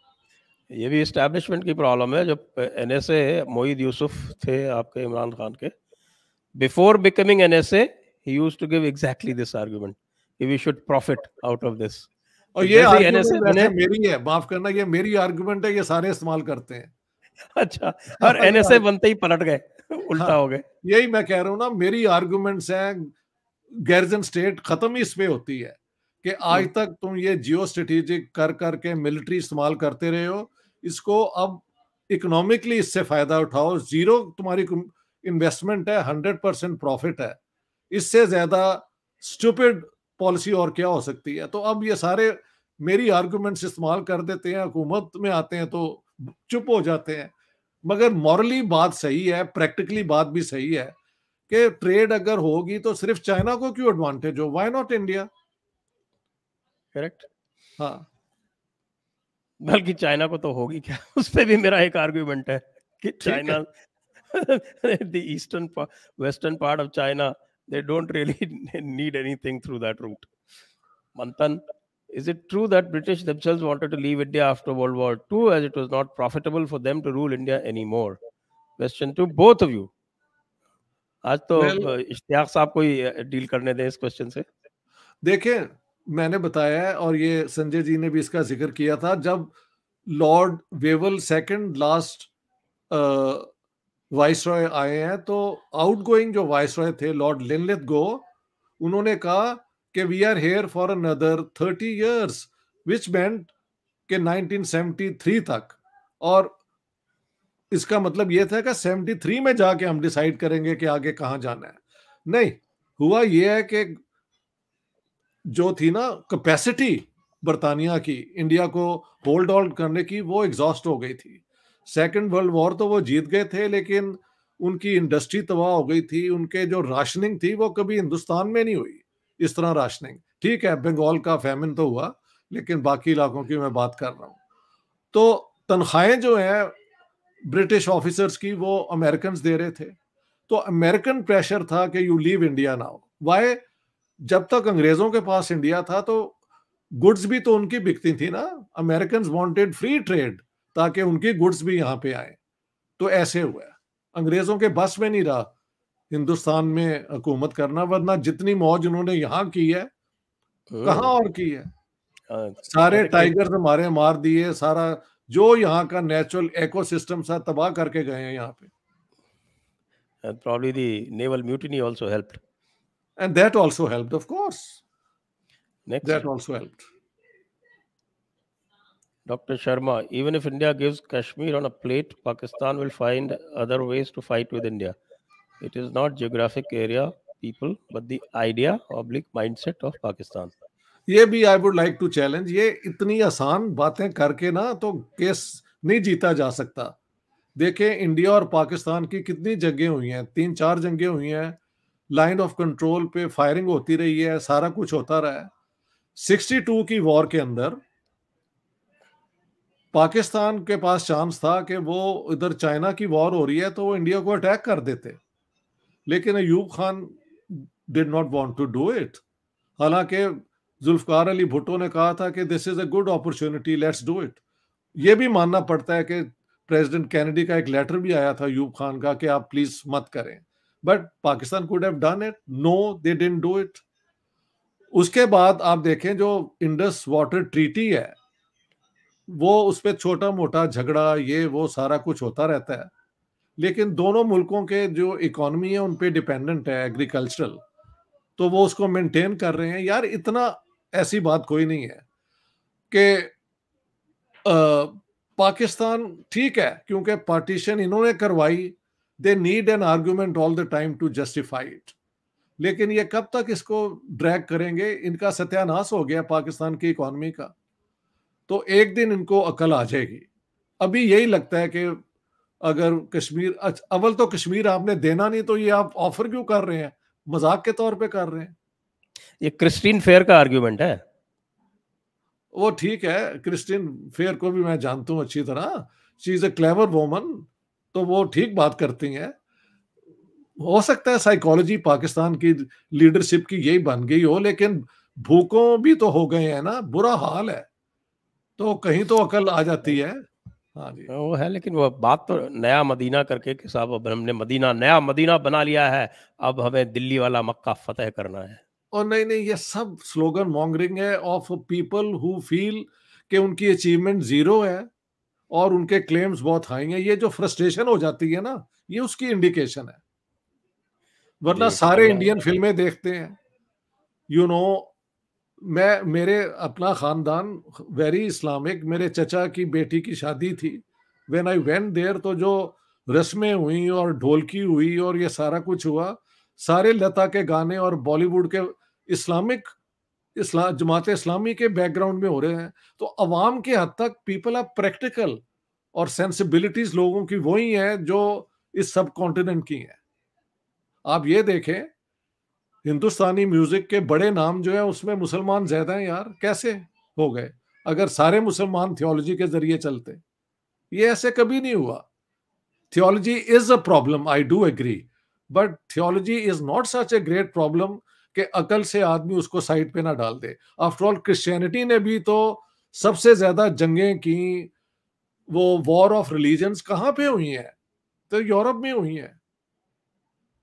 ये भी इस्टेब्लिशमेंट की प्रॉब्लम है जब N S A Moeed Yusuf थे आपके इमरान खान के before becoming N S as to give exactly this argument कि we should profit out of this और तो ये एनएसए बने मेरी है माफ करना ये मेरी आर्गुमेंट है ये सारे इस्तेमाल करते हैं अच्छा और एनएसए बनते ही पलट गए उल्टा हाँ, हो गए यही मैं कह रहा हूँ ना मेरी आर्गुमेंट्स हैं गैरजन स्टेट खत्म ही इसमें होती है कि आज हम्म। तक तुम ये जियो स्ट्रेटेजिक कर करके मिलिट्री इस्तेमाल करते रहे हो इसको अब इकोनॉमिकली इससे फायदा उठाओ जीरो तुम्हारी इन्वेस्टमेंट है हंड्रेड परसेंट प्रॉफिट है इससे ज्यादा स्टूपिड पॉलिसी और क्या हो सकती है तो अब ये सारे मेरी आर्गूमेंट्स इस्तेमाल कर देते हैं हुकूमत में आते हैं तो चुप हो जाते हैं मगर मॉरली बात सही है प्रैक्टिकली बात भी सही है कि ट्रेड अगर होगी तो सिर्फ चाइना को क्यों एडवांटेज हो वाई नॉट इंडिया करेक्ट हाँ बल्कि चाइना को तो होगी क्या उस पर भी मेरा एक आर्ग्यूमेंट है कि China the eastern western part of China they don't really need anything through that route Manthan, is it true that British themselves wanted to leave India after World War II as it was not profitable for them to rule India anymore? Question to both of you. आज तो इश्तियाक साहब को ही deal करने दें इस question से देखें मैंने बताया है और ये संजय जी ने भी इसका जिक्र किया था जब Lord Wavell second last viceroy आए हैं तो आउट गोइंग जो वाइस रॉय थे लॉर्ड लिनलिथ गो उन्होंने कहा कि we are here for another thirty years which meant के 1973 तक और इसका मतलब यह था कि 73 में जाके हम डिसाइड करेंगे कि आगे कहाँ जाना है नहीं हुआ यह है कि जो थी ना कैपेसिटी बरतानिया की इंडिया को होल्ड ऑल करने की वो एग्जॉस्ट हो गई थी सेकेंड वर्ल्ड वॉर तो वो जीत गए थे लेकिन उनकी इंडस्ट्री तबाह हो गई थी उनके जो राशनिंग थी वो कभी हिंदुस्तान में नहीं हुई इस तरह राशनिंग ठीक है बंगाल का फैमिन तो हुआ लेकिन बाकी इलाकों की मैं बात कर रहा हूँ तो तनख्वाहें जो हैं ब्रिटिश ऑफिसर्स की वो अमेरिकन दे रहे थे तो अमेरिकन प्रेशर था कि you leave India now why जब तक अंग्रेजों के पास इंडिया था तो गुड्स भी तो उनकी बिकती थी ना अमेरिकन वॉन्टेड फ्री ट्रेड ताकि उनकी गुड्स भी यहाँ पे आए तो ऐसे हुआ अंग्रेजों के बस में नहीं रहा हिंदुस्तान में हुकूमत करना वरना जितनी मौज उन्होंने यहाँ की है हम्म। कहा और की है अच्छा, सारे टाइगर हमारे मार दिए सारा जो यहाँ का नेचुरल इकोसिस्टम सा तबाह करके गए हैं यहाँ पे probably the naval mutiny also helped And that also helped, of course. Next. That also helped. Dr. Sharma, even if India gives Kashmir on a plate, Pakistan will find other ways to fight with India. It is not geographic area, people, but the idea, oblique mindset of Pakistan. ये भी I would like to challenge ये इतनी आसान बातें करके ना तो case नहीं जीता जा सकता देखें इंडिया और पाकिस्तान की कितनी जंगें हुई हैं तीन चार जंगें हुई हैं लाइन ऑफ कंट्रोल पे फायरिंग होती रही है सारा कुछ होता रहा है 62 की वॉर के अंदर पाकिस्तान के पास चांस था कि वो इधर चाइना की वॉर हो रही है तो वो इंडिया को अटैक कर देते लेकिन Ayub Khan did not want to do it हालांकि जुल्फकार अली भुट्टो ने कहा था कि this is a good opportunity let's do it ये भी मानना पड़ता है कि प्रेसिडेंट कैनेडी का एक लेटर भी आया था यूब खान का कि आप प्लीज मत करें but Pakistan could have done it no they didn't do it उसके बाद आप देखें जो इंडस वाटर ट्रीटी है वो उस पर छोटा मोटा झगड़ा ये वो सारा कुछ होता रहता है लेकिन दोनों मुल्कों के जो इकोनमी है उन पर डिपेंडेंट है एग्रीकल्चरल तो वो उसको मेंटेन कर रहे हैं यार इतना ऐसी बात कोई नहीं है कि पाकिस्तान ठीक है क्योंकि पार्टीशन इन्होंने करवाई they need an argument all the time to justify it लेकिन ये कब तक इसको ड्रैग करेंगे इनका सत्यानाश हो गया पाकिस्तान की इकोनॉमी का तो एक दिन इनको अकल आ जाएगी अभी यही लगता है कि अगर कश्मीर अच्छा, अव्वल तो कश्मीर आपने देना नहीं तो ये आप ऑफर क्यों कर रहे हैं मजाक के तौर पे कर रहे हैं ये क्रिस्टीन फेयर का आर्ग्यूमेंट है वो ठीक है क्रिस्टीन फेयर को भी मैं जानता हूँ अच्छी तरह she is a clever woman तो वो ठीक बात करती हैं हो सकता है साइकोलॉजी पाकिस्तान की लीडरशिप की यही बन गई हो लेकिन भूखों भी तो हो गए हैं ना बुरा हाल है तो कहीं तो अकल आ जाती है हाँ जी वो है लेकिन वो बात तो नया मदीना करके कि साहब अब हमने मदीना नया मदीना बना लिया है अब हमें दिल्ली वाला मक्का फतेह करना है और नहीं नहीं ये सब स्लोगन मॉन्गरिंग है ऑफ पीपल हु फील कि उनकी अचीवमेंट जीरो है और उनके क्लेम्स बहुत हाई हैं ये जो फ्रस्ट्रेशन हो जाती है ना ये उसकी इंडिकेशन है वरना सारे इंडियन फिल्में देखते हैं यू you नो know, मैं मेरे अपना खानदान वेरी इस्लामिक मेरे चचा की बेटी की शादी थी व्हेन आई वेंट देयर तो जो रस्में हुई और ढोलकी हुई और ये सारा कुछ हुआ सारे लता के गाने और बॉलीवुड के इस्लामिक इस्ला जमात इस्लामी के बैकग्राउंड में हो रहे हैं तो अवाम के हद तक पीपल आर प्रैक्टिकल और सेंसिबिलिटीज लोगों की वही है जो इस सब कॉन्टिनेंट की हैं आप ये देखें हिंदुस्तानी म्यूजिक के बड़े नाम जो है उसमें मुसलमान ज्यादा हैं यार कैसे हो गए अगर सारे मुसलमान थियोलॉजी के जरिए चलते ये ऐसे कभी नहीं हुआ theology is a problem I do agree but theology is not such a great problem कि अकल से आदमी उसको साइड पे ना डाल दे आफ्टरऑल क्रिश्चियनिटी ने भी तो सबसे ज्यादा जंगें की वो वॉर ऑफ रिलीजन्स कहाँ पे हुई हैं तो यूरोप में हुई हैं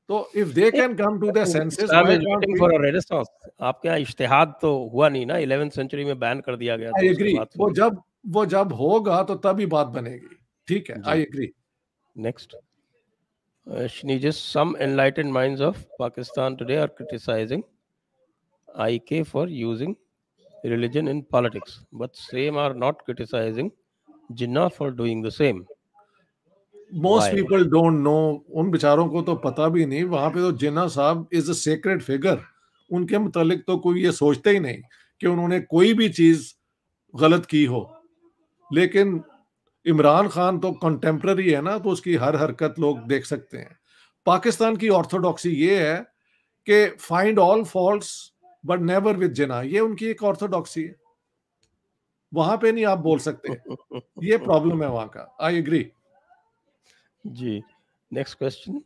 तो if they can come to the senses for a आपका इज्तिहाद तो हुआ नहीं ना 11th सेंचुरी में बैन कर दिया गया था तो एग्री वो जब वो जब होगा तो तभी बात बनेगी ठीक है I agree next Shneeges, some enlightened minds of Pakistan today are criticizing IK for using religion in politics, but same are not criticizing Jinnah for doing the same. Most Why? people don't know, उन बिचारों को तो पता भी नहीं वहां पे तो जिन्ना साहब इज अ सेक्रेट फिगर उनके मुतालिक तो कोई ये सोचते ही नहीं कि उन्होंने कोई भी चीज गलत की हो लेकिन इमरान खान तो कंटेम्प्रेरी है ना तो उसकी हर हरकत लोग देख सकते हैं पाकिस्तान की ऑर्थोडॉक्सी ये है कि find all fault but never with Jinnah ये उनकी एक ऑर्थोडॉक्सी है वहां पे नहीं आप बोल सकते ये प्रॉब्लम है वहां का आई एग्री जी next question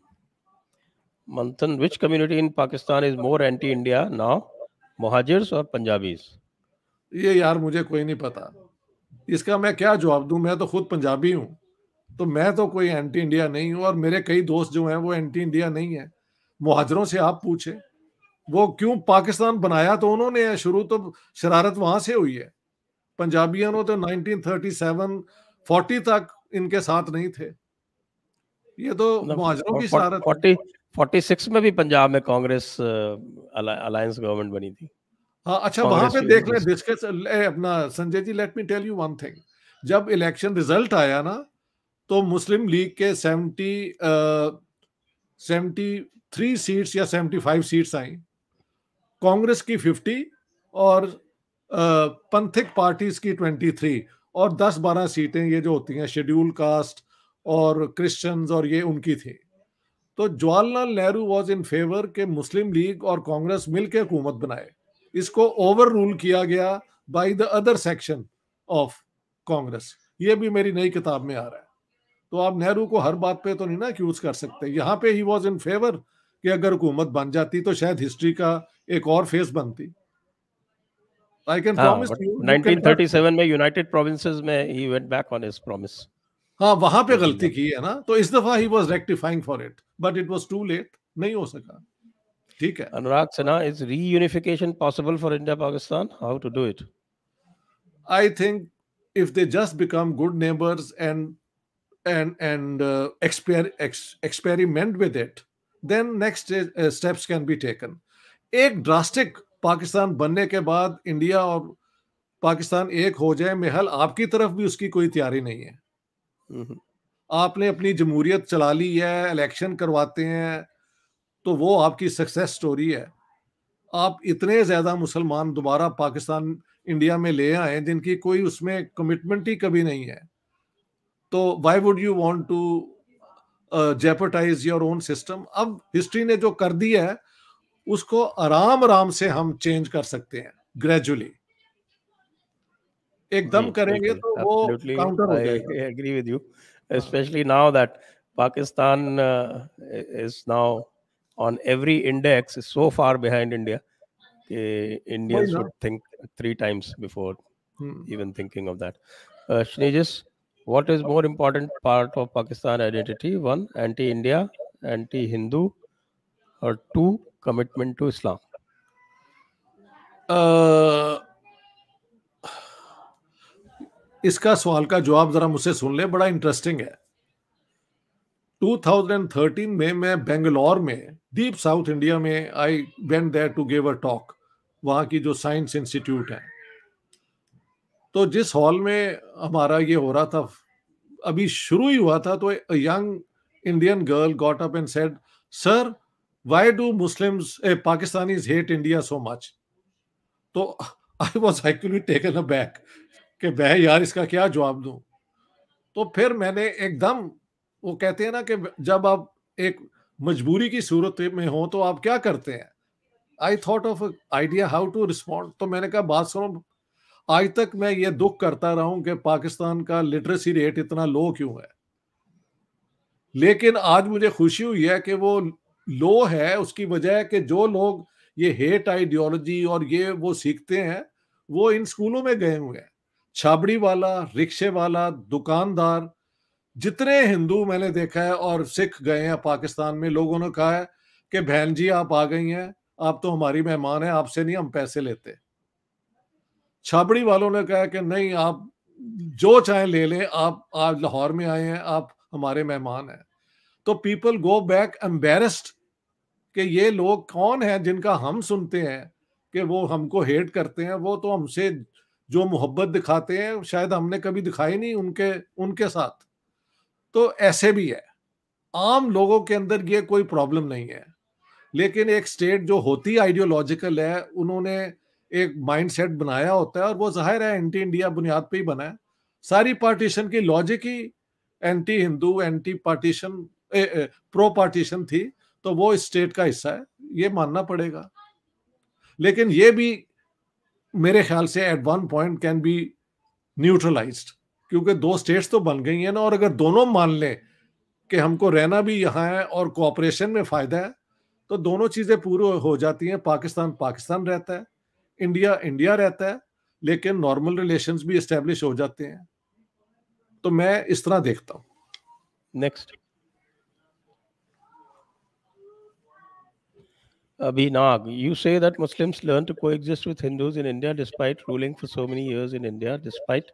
Manthan which community in Pakistan is more anti India now मुहाजिर्स और पंजाबीज ये यार मुझे कोई नहीं पता इसका मैं क्या जवाब दूं मैं तो खुद पंजाबी हूं तो मैं तो कोई एंटी इंडिया नहीं हूँ और मेरे कई दोस्त जो हैं वो एंटी इंडिया नहीं है मुहाजरों से आप पूछे वो क्यों पाकिस्तान बनाया तो उन्होंने शुरू तो शरारत वहां से हुई है पंजाबियों तो 1937 40 तक इनके साथ नहीं थे ये तो मतलब मुहाजरों की शरारत 40 46 में भी पंजाब में कांग्रेस अलायंस गवर्नमेंट बनी थी हाँ अच्छा वहां पे देख ले डिस्कस अपना Sanjay ji let me tell you one thing जब इलेक्शन रिजल्ट आया ना तो मुस्लिम लीग के सेवेंटी सेवेंटी थ्री सीट्स या सेवेंटी फाइव सीट्स आई कांग्रेस की फिफ्टी और पंथिक पार्टीज की ट्वेंटी थ्री और दस बारह सीटें ये जो होती हैं शेड्यूल कास्ट और क्रिश्चियंस और ये उनकी थी तो Jawaharlal Nehru was in favour के मुस्लिम लीग और कांग्रेस मिलकर हुकूमत बनाए इसको ओवर रूल किया गया by the other section of Congress ये भी मेरी नई किताब में आ रहा है तो आप नेहरू को हर बात पे तो नहीं ना अक्यूज कर सकते यहाँ पे ही वॉज इन फेवर कि अगर हुकूमत बन जाती तो शायद हिस्ट्री का एक और फेस बनती आई कैन प्रॉमिस 1937 में यूनाइटेड प्रोविंसेस में he went back on his promise हाँ वहां पे गलती की है ना तो इस दफा he was rectifying for it but it was too late नहीं हो सका ठीक है Anurag Sinha is reunification possible for India Pakistan how to do it I think if they just become good neighbours and and and uh, exper- ex- experiment with it then next uh, steps can be taken एक drastic Pakistan बनने के बाद India और पाकिस्तान एक हो जाए मेहल आपकी तरफ भी उसकी कोई तैयारी नहीं है mm-hmm. आपने अपनी जमहूरियत चला ली है इलेक्शन करवाते हैं तो वो आपकी सक्सेस स्टोरी है आप इतने ज़्यादा मुसलमान दोबारा पाकिस्तान इंडिया में ले आए जिनकी कोई उसमें कमिटमेंट ही कभी नहीं है तो why would you want to jeopardise your own system अब हिस्ट्री ने जो कर दिया है उसको आराम आराम से हम चेंज कर सकते हैं ग्रेजुअली एकदम करेंगे तो वो काउंटर हो जाएगा agree with you specially now that Pakistan is now on every index is so far behind India. Indians would think three times before hmm. even thinking of that. Uh, what is more important part of Pakistan identity? One, anti-India, anti-Hindu, or two, commitment to Islam. Uh, इसका सवाल का जवाब जरा मुझसे सुन ले बड़ा interesting है 2013 में मैं बेंगलोर में डीप साउथ इंडिया में I went there to give a talk वहाँ की जो साइंस इंस्टीट्यूट है तो जिस हॉल में हमारा ये हो रहा था अभी शुरू ही हुआ था तो young Indian girl got up and said sir why do Muslims Pakistanis hate India so much तो I was actually taken aback कि मैं यार इसका क्या जवाब दूँ तो फिर मैंने एकदम वो कहते हैं ना कि जब आप एक मजबूरी की सूरत में हो तो आप क्या करते हैं I thought of idea how to respond तो मैंने कहा बात सुनो आज तक मैं ये दुख करता रहा हूं कि पाकिस्तान का लिटरेसी रेट इतना लो क्यों है लेकिन आज मुझे खुशी हुई है कि वो लो है उसकी वजह है कि जो लोग ये हेट आइडियोलॉजी और ये वो सीखते हैं वो इन स्कूलों में गए हुए हैं छाबड़ी वाला रिक्शे वाला दुकानदार जितने हिंदू मैंने देखा है और सिख गए हैं पाकिस्तान में लोगों ने कहा है कि बहन जी आप आ गई हैं आप तो हमारी मेहमान है आपसे नहीं हम पैसे लेते छाबड़ी वालों ने कहा कि नहीं आप जो चाहे ले लें आप आज लाहौर में आए हैं आप हमारे मेहमान हैं तो पीपल गो बैक एम्बेरस्ड कि ये लोग कौन हैं जिनका हम सुनते हैं कि वो हमको हेट करते हैं वो तो हमसे जो मोहब्बत दिखाते हैं शायद हमने कभी दिखाई नहीं उनके उनके साथ तो ऐसे भी है आम लोगों के अंदर ये कोई प्रॉब्लम नहीं है लेकिन एक स्टेट जो होती आइडियोलॉजिकल है उन्होंने एक माइंडसेट बनाया होता है और वो जाहिर है एंटी इंडिया बुनियाद पे ही बना है सारी पार्टीशन की लॉजिक ही anti Hindu anti partition pro partition थी तो वो इस स्टेट का हिस्सा है ये मानना पड़ेगा लेकिन ये भी मेरे ख्याल से at one point can be neutralised क्योंकि दो स्टेट्स तो बन गई हैं ना और अगर दोनों मान लें कि हमको रहना भी यहाँ है और कोऑपरेशन में फ़ायदा है तो दोनों चीज़ें पूरी हो जाती हैं पाकिस्तान पाकिस्तान रहता है इंडिया इंडिया रहता है लेकिन नॉर्मल रिलेशंस भी इस्टेब्लिश हो जाते हैं तो मैं इस तरह देखता हूँ next Abhinag, you say that Muslims learn to coexist with Hindus in India despite ruling for so many years in India, despite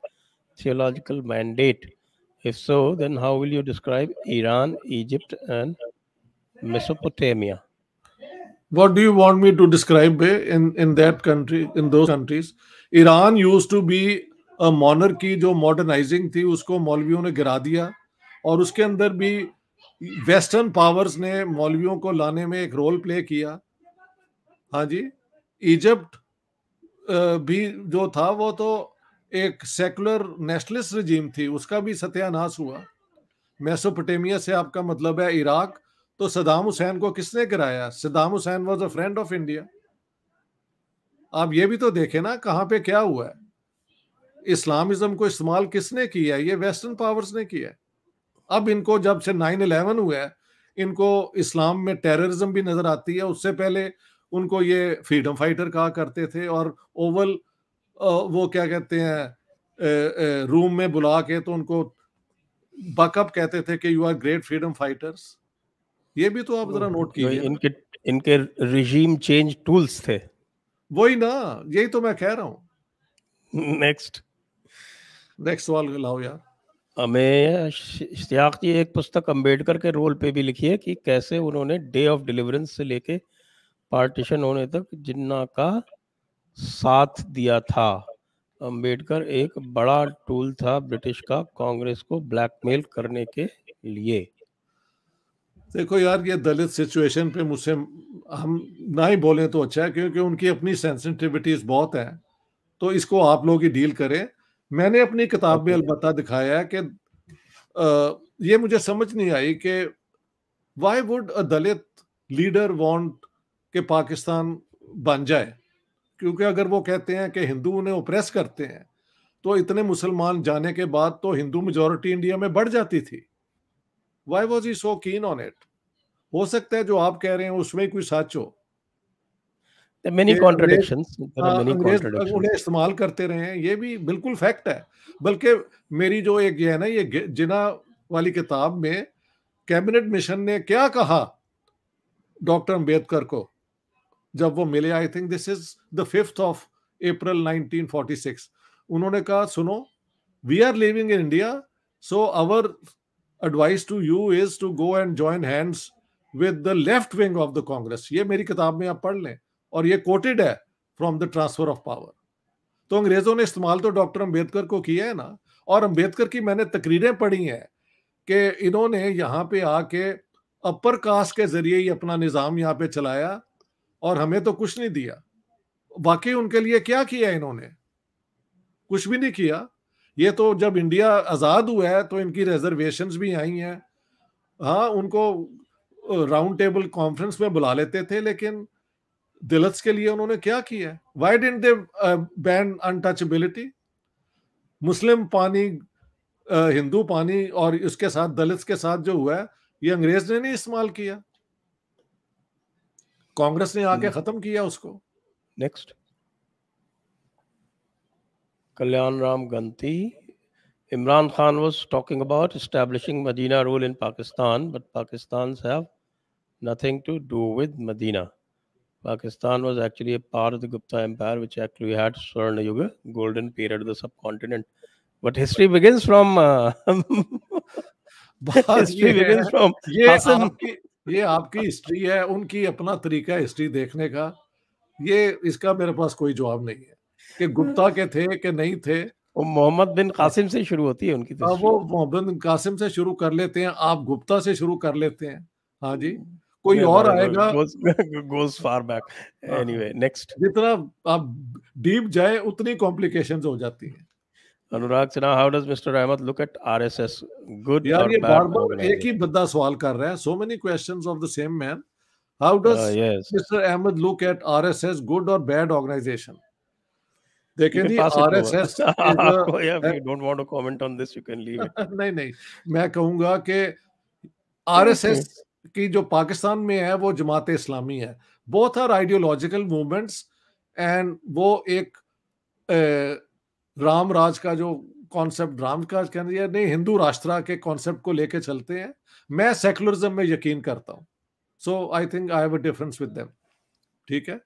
theological mandate? If so, then how will you describe Iran, Egypt, and Mesopotamia? What do you want me to describe in, in that country, in those countries? Iran used to be a monarchy जो modernising थी उसको ne gira diya, aur uske andar bhi western powers ne Maulviyon ko lane mein ek role play kiya. किया ji? Egypt uh, bhi jo tha, wo to एक secular nationalist regime थी उसका भी सत्यानाश हुआ मेसोपोटामिया से आपका मतलब है इराक तो सदाम हुसैन को किसने गिराया Saddam Hussein was a friend of India आप ये भी तो देखे ना कहाँ पे क्या हुआ है इस्लामिज्म को इस्तेमाल किसने किया है ये वेस्टर्न पावर्स ने किया है अब इनको जब से नाइन इलेवन हुआ है इनको इस्लाम में टेररिज्म भी नजर आती है उससे पहले उनको ये फ्रीडम फाइटर कहा करते थे और ओवल वो क्या कहते हैं रूम में बुला के तो उनको बकअप कहते थे कि you are great freedom fighters ये भी तो आप जरा नोट तो कीजिए इनके इनके रिजीम चेंज टूल्स थे वही ना यही तो मैं कह रहा हूं नेक्स्ट नेक्स्ट सवाल लाओ यार हमें इश्तियाक जी एक पुस्तक अंबेडकर के रोल पे भी लिखी है कि कैसे उन्होंने डे ऑफ डिलीवरेंस से लेके पार्टीशन होने तक जिन्ना का साथ दिया था अंबेडकर एक बड़ा टूल था ब्रिटिश का कांग्रेस को ब्लैकमेल करने के लिए देखो यार ये दलित सिचुएशन पे मुझसे हम ना ही बोले तो अच्छा है क्योंकि उनकी अपनी सेंसिटिविटीज बहुत है तो इसको आप लोग ही डील करें मैंने अपनी किताब में अलबत् दिखाया है कि आ, ये मुझे समझ नहीं आई कि why would a Dalit leader want के पाकिस्तान बन जाए क्योंकि अगर वो कहते हैं कि हिंदू उन्हें ओप्रेस करते हैं तो इतने मुसलमान जाने के बाद तो हिंदू मेजोरिटी इंडिया में बढ़ जाती थी why was E so keen on it हो सकता है जो आप कह रहे हैं उसमें कोई सच हो हाँ, इस्तेमाल करते रहे हैं ये भी बिल्कुल फैक्ट है बल्कि मेरी जो एक ये है ना ये जिना वाली किताब में कैबिनेट मिशन ने क्या कहा डॉक्टर अंबेडकर को जब वो मिले I think this is the fifth of April 1946 उन्होंने कहा सुनो we are living in India so our advice to you is to go and join hands with the left wing of the Congress ये मेरी किताब में आप पढ़ लें और ये कोटेड है from the transfer of power तो अंग्रेजों ने इस्तेमाल तो डॉक्टर अंबेडकर को किया है ना और अंबेडकर की मैंने तकरीरें पढ़ी हैं कि इन्होंने यहाँ पे आके अपर कास्ट के जरिए ही अपना निज़ाम यहाँ पे चलाया और हमें तो कुछ नहीं दिया वाकई उनके लिए क्या किया इन्होंने कुछ भी नहीं किया ये तो जब इंडिया आज़ाद हुआ है तो इनकी रिजर्वेशन भी आई हैं हाँ उनको राउंड टेबल कॉन्फ्रेंस में बुला लेते थे लेकिन दिलत्स के लिए उन्होंने क्या किया why didn't they ban untouchability Muslim पानी हिंदू पानी और उसके साथ दलित के साथ जो हुआ है ये अंग्रेज ने नहीं इस्तेमाल किया कांग्रेस ने आके खत्म किया उसको next Kalyan Ram Ganti Imran Khan was talking about establishing Medina rule in Pakistan, but Pakistans have nothing to do with Medina. Pakistan was actually a part of the Gupta Empire, which actually had Swarna Yuga, golden period of the subcontinent. But history begins from uh, history begins from ये आपकी ये आपकी history है उनकी अपना तरीका history देखने का ये इसका मेरे पास कोई जवाब नहीं है कि गुप्ता के थे कि नहीं थे वो मोहम्मद बिन कासिम से शुरू होती है उनकी हाँ, तो वो मोहम्मद बिन कासिम से शुरू कर लेते हैं आप गुप्ता से शुरू कर लेते हैं हाँ जी hmm. कोई और आएगा goes far back anyway next जितना आप डीप जाए उतनी कॉम्प्लिकेशंस हो जाती हैं Anurag Sinha how does mister Ahmed look at RSS good यार ये बार-बार एक ही बंदा सवाल कर रहा है so many questions of the same man how does mister Ahmed look at RSS good और बैड ऑर्गेनाइजेशन देखें जी RSS rss oh, yeah we don't want to comment on this you can leave it नहीं नहीं मैं कहूंगा कि RSS की जो पाकिस्तान में है वो जमात इस्लामी है both are ideological movements and वो एक राम राज का जो कॉन्सेप्ट राम का रही है नहीं हिंदू राष्ट्र के कॉन्सेप्ट को लेके चलते हैं मैं सेकुलरिज्म में यकीन करता हूं so I think I have a difference with them ठीक है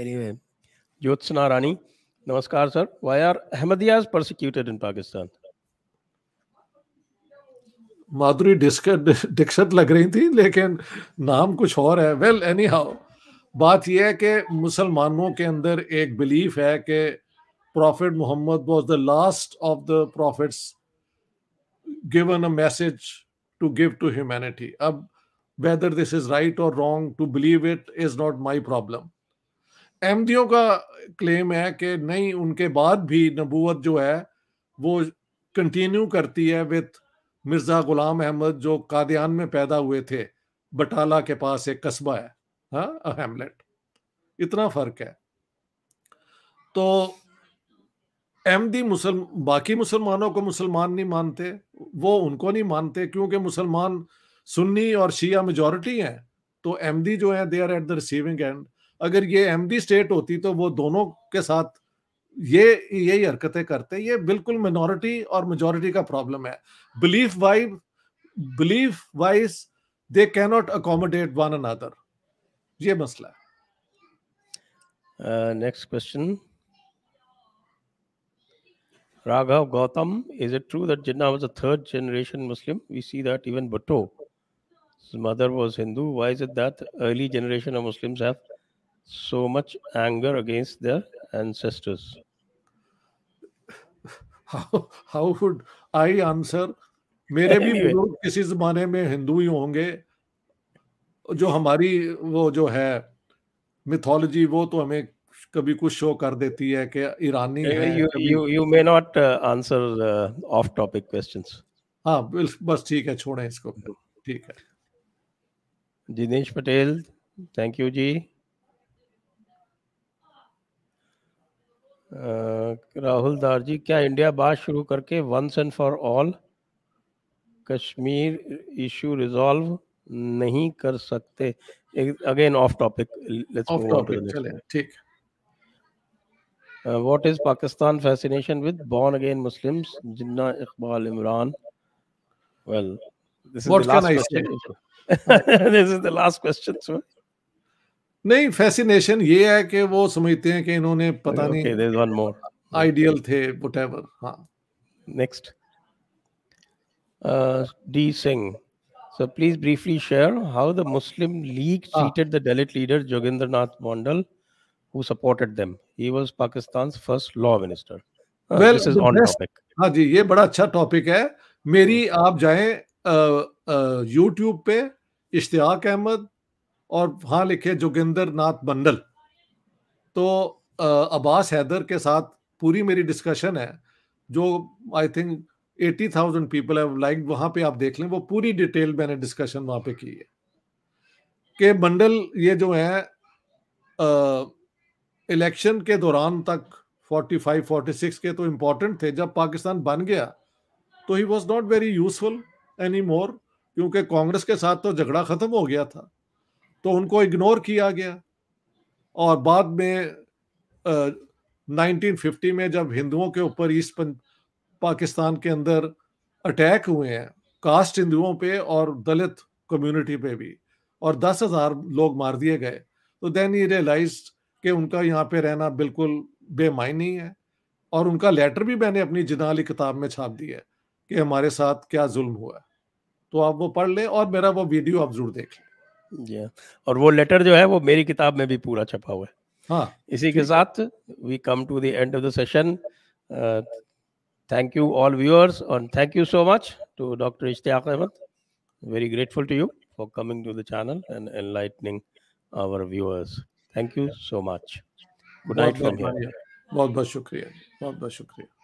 एनीवे ज्योत्सना रानी नमस्कार sir why are Ahmadiyas persecuted in Pakistan Madhuri डिस्कट डिक्शत लग रही थी लेकिन नाम कुछ और है वेल एनी हाउ बात यह है कि मुसलमानों के अंदर एक बिलीफ है कि prophet Muhammad was the last of the prophets given a message to give to humanity अब वेदर दिस इज राइट और wrong to believe it is not my problem अहमदियों का क्लेम है कि नहीं उनके बाद भी नबूत जो है वो कंटिन्यू करती है विथ मिर्ज़ा ग़ुलाम अहमद जो कादयान में पैदा हुए थे बटाला के पास एक कस्बा है हाँ हेमलेट इतना फर्क है तो अहमदी मुसल बाकी मुसलमानों को मुसलमान नहीं मानते वो उनको नहीं मानते क्योंकि मुसलमान सुन्नी और शिया मेजोरिटी हैं तो अहमदी जो है they are at the receiving end अगर ये अहमदी स्टेट होती तो वो दोनों के साथ ये यही हरकतें करते ये बिल्कुल मिनोरिटी और मेजोरिटी का प्रॉब्लम है belief wise belief wise they cannot accommodate one another ये मसला next question Raghav Gautam is it true that Jinnah was a third generation Muslim we see that even Bhutto mother was Hindu why is it that early generation of Muslims have so much anger against their ancestors how how would I answer मेरे anyway. भी किसी जमाने में हिंदू ही होंगे जो हमारी वो जो है मिथोलॉजी वो तो हमें कभी कुछ शो कर देती है कि ईरानी you may not answer off topic questions हाँ बस ठीक है छोड़ें इसको ठीक है दिनेश पटेल थैंक यू जी Uh, राहुल दार जी क्या इंडिया बात शुरू करके once and for all Kashmir issue resolve नहीं कर सकते अगेन ऑफ टॉपिक ऑफ ठीक what is Pakistan fascination with born again Muslim Jinnah Iqbal Imran well this is the last question this is the last question नहीं फैसिनेशन ये है कि वो समझते हैं कि इन्होंने पता okay, नहीं देयर वन मोर आइडियल थे व्हाटएवर हां next D Singh So please briefly share how the Muslim League treated ah. the Dalit leader Jogendra Nath Mondal, who supported them. He was Pakistan's first law minister. Uh, well, this is on best, topic. हाँ जी ये बड़ा अच्छा topic है मेरी आप जाएं YouTube पे इश्तियाक अहमद और वहाँ लिखे जोगिंदर नाथ मंडल तो अब्बास हैदर के साथ पूरी मेरी डिस्कशन है जो I think eighty thousand people है लाइक वहां पे आप देख लें वो पूरी डिटेल मैंने डिस्कशन वहां पे की है कि मंडल ये जो है इलेक्शन के दौरान तक 45 46 के तो इम्पोर्टेंट थे जब पाकिस्तान बन गया तो he was not very useful any more क्योंकि कांग्रेस के साथ तो झगड़ा ख़त्म हो गया था तो उनको इग्नोर किया गया और बाद में आ, 1950 में जब हिंदुओं के ऊपर ईस्ट पाकिस्तान के अंदर अटैक हुए हैं कास्ट हिंदुओं पे और दलित कम्युनिटी पे भी और दस हज़ार लोग मार दिए गए तो देन ये रियलाइज कि उनका यहाँ पे रहना बिल्कुल बेमायनी है और उनका लेटर भी मैंने अपनी जिनाली किताब में छाप दी है कि हमारे साथ क्या जुल्म हुआ है तो आप वो पढ़ लें और मेरा वो वीडियो आप जरूर देख लें हाँ, और वो लेटर जो है वो मेरी किताब में भी पूरा छपा हुआ है हाँ इसी के साथ we come to the end of the session Thank you all viewers and thank you so much to Dr. Ishtiyaq Ahmed. Very grateful to you for coming to the channel and enlightening our viewers. Thank you so much. Good night from here. बहुत बहुत शुक्रिया बहुत बहुत शुक्रिया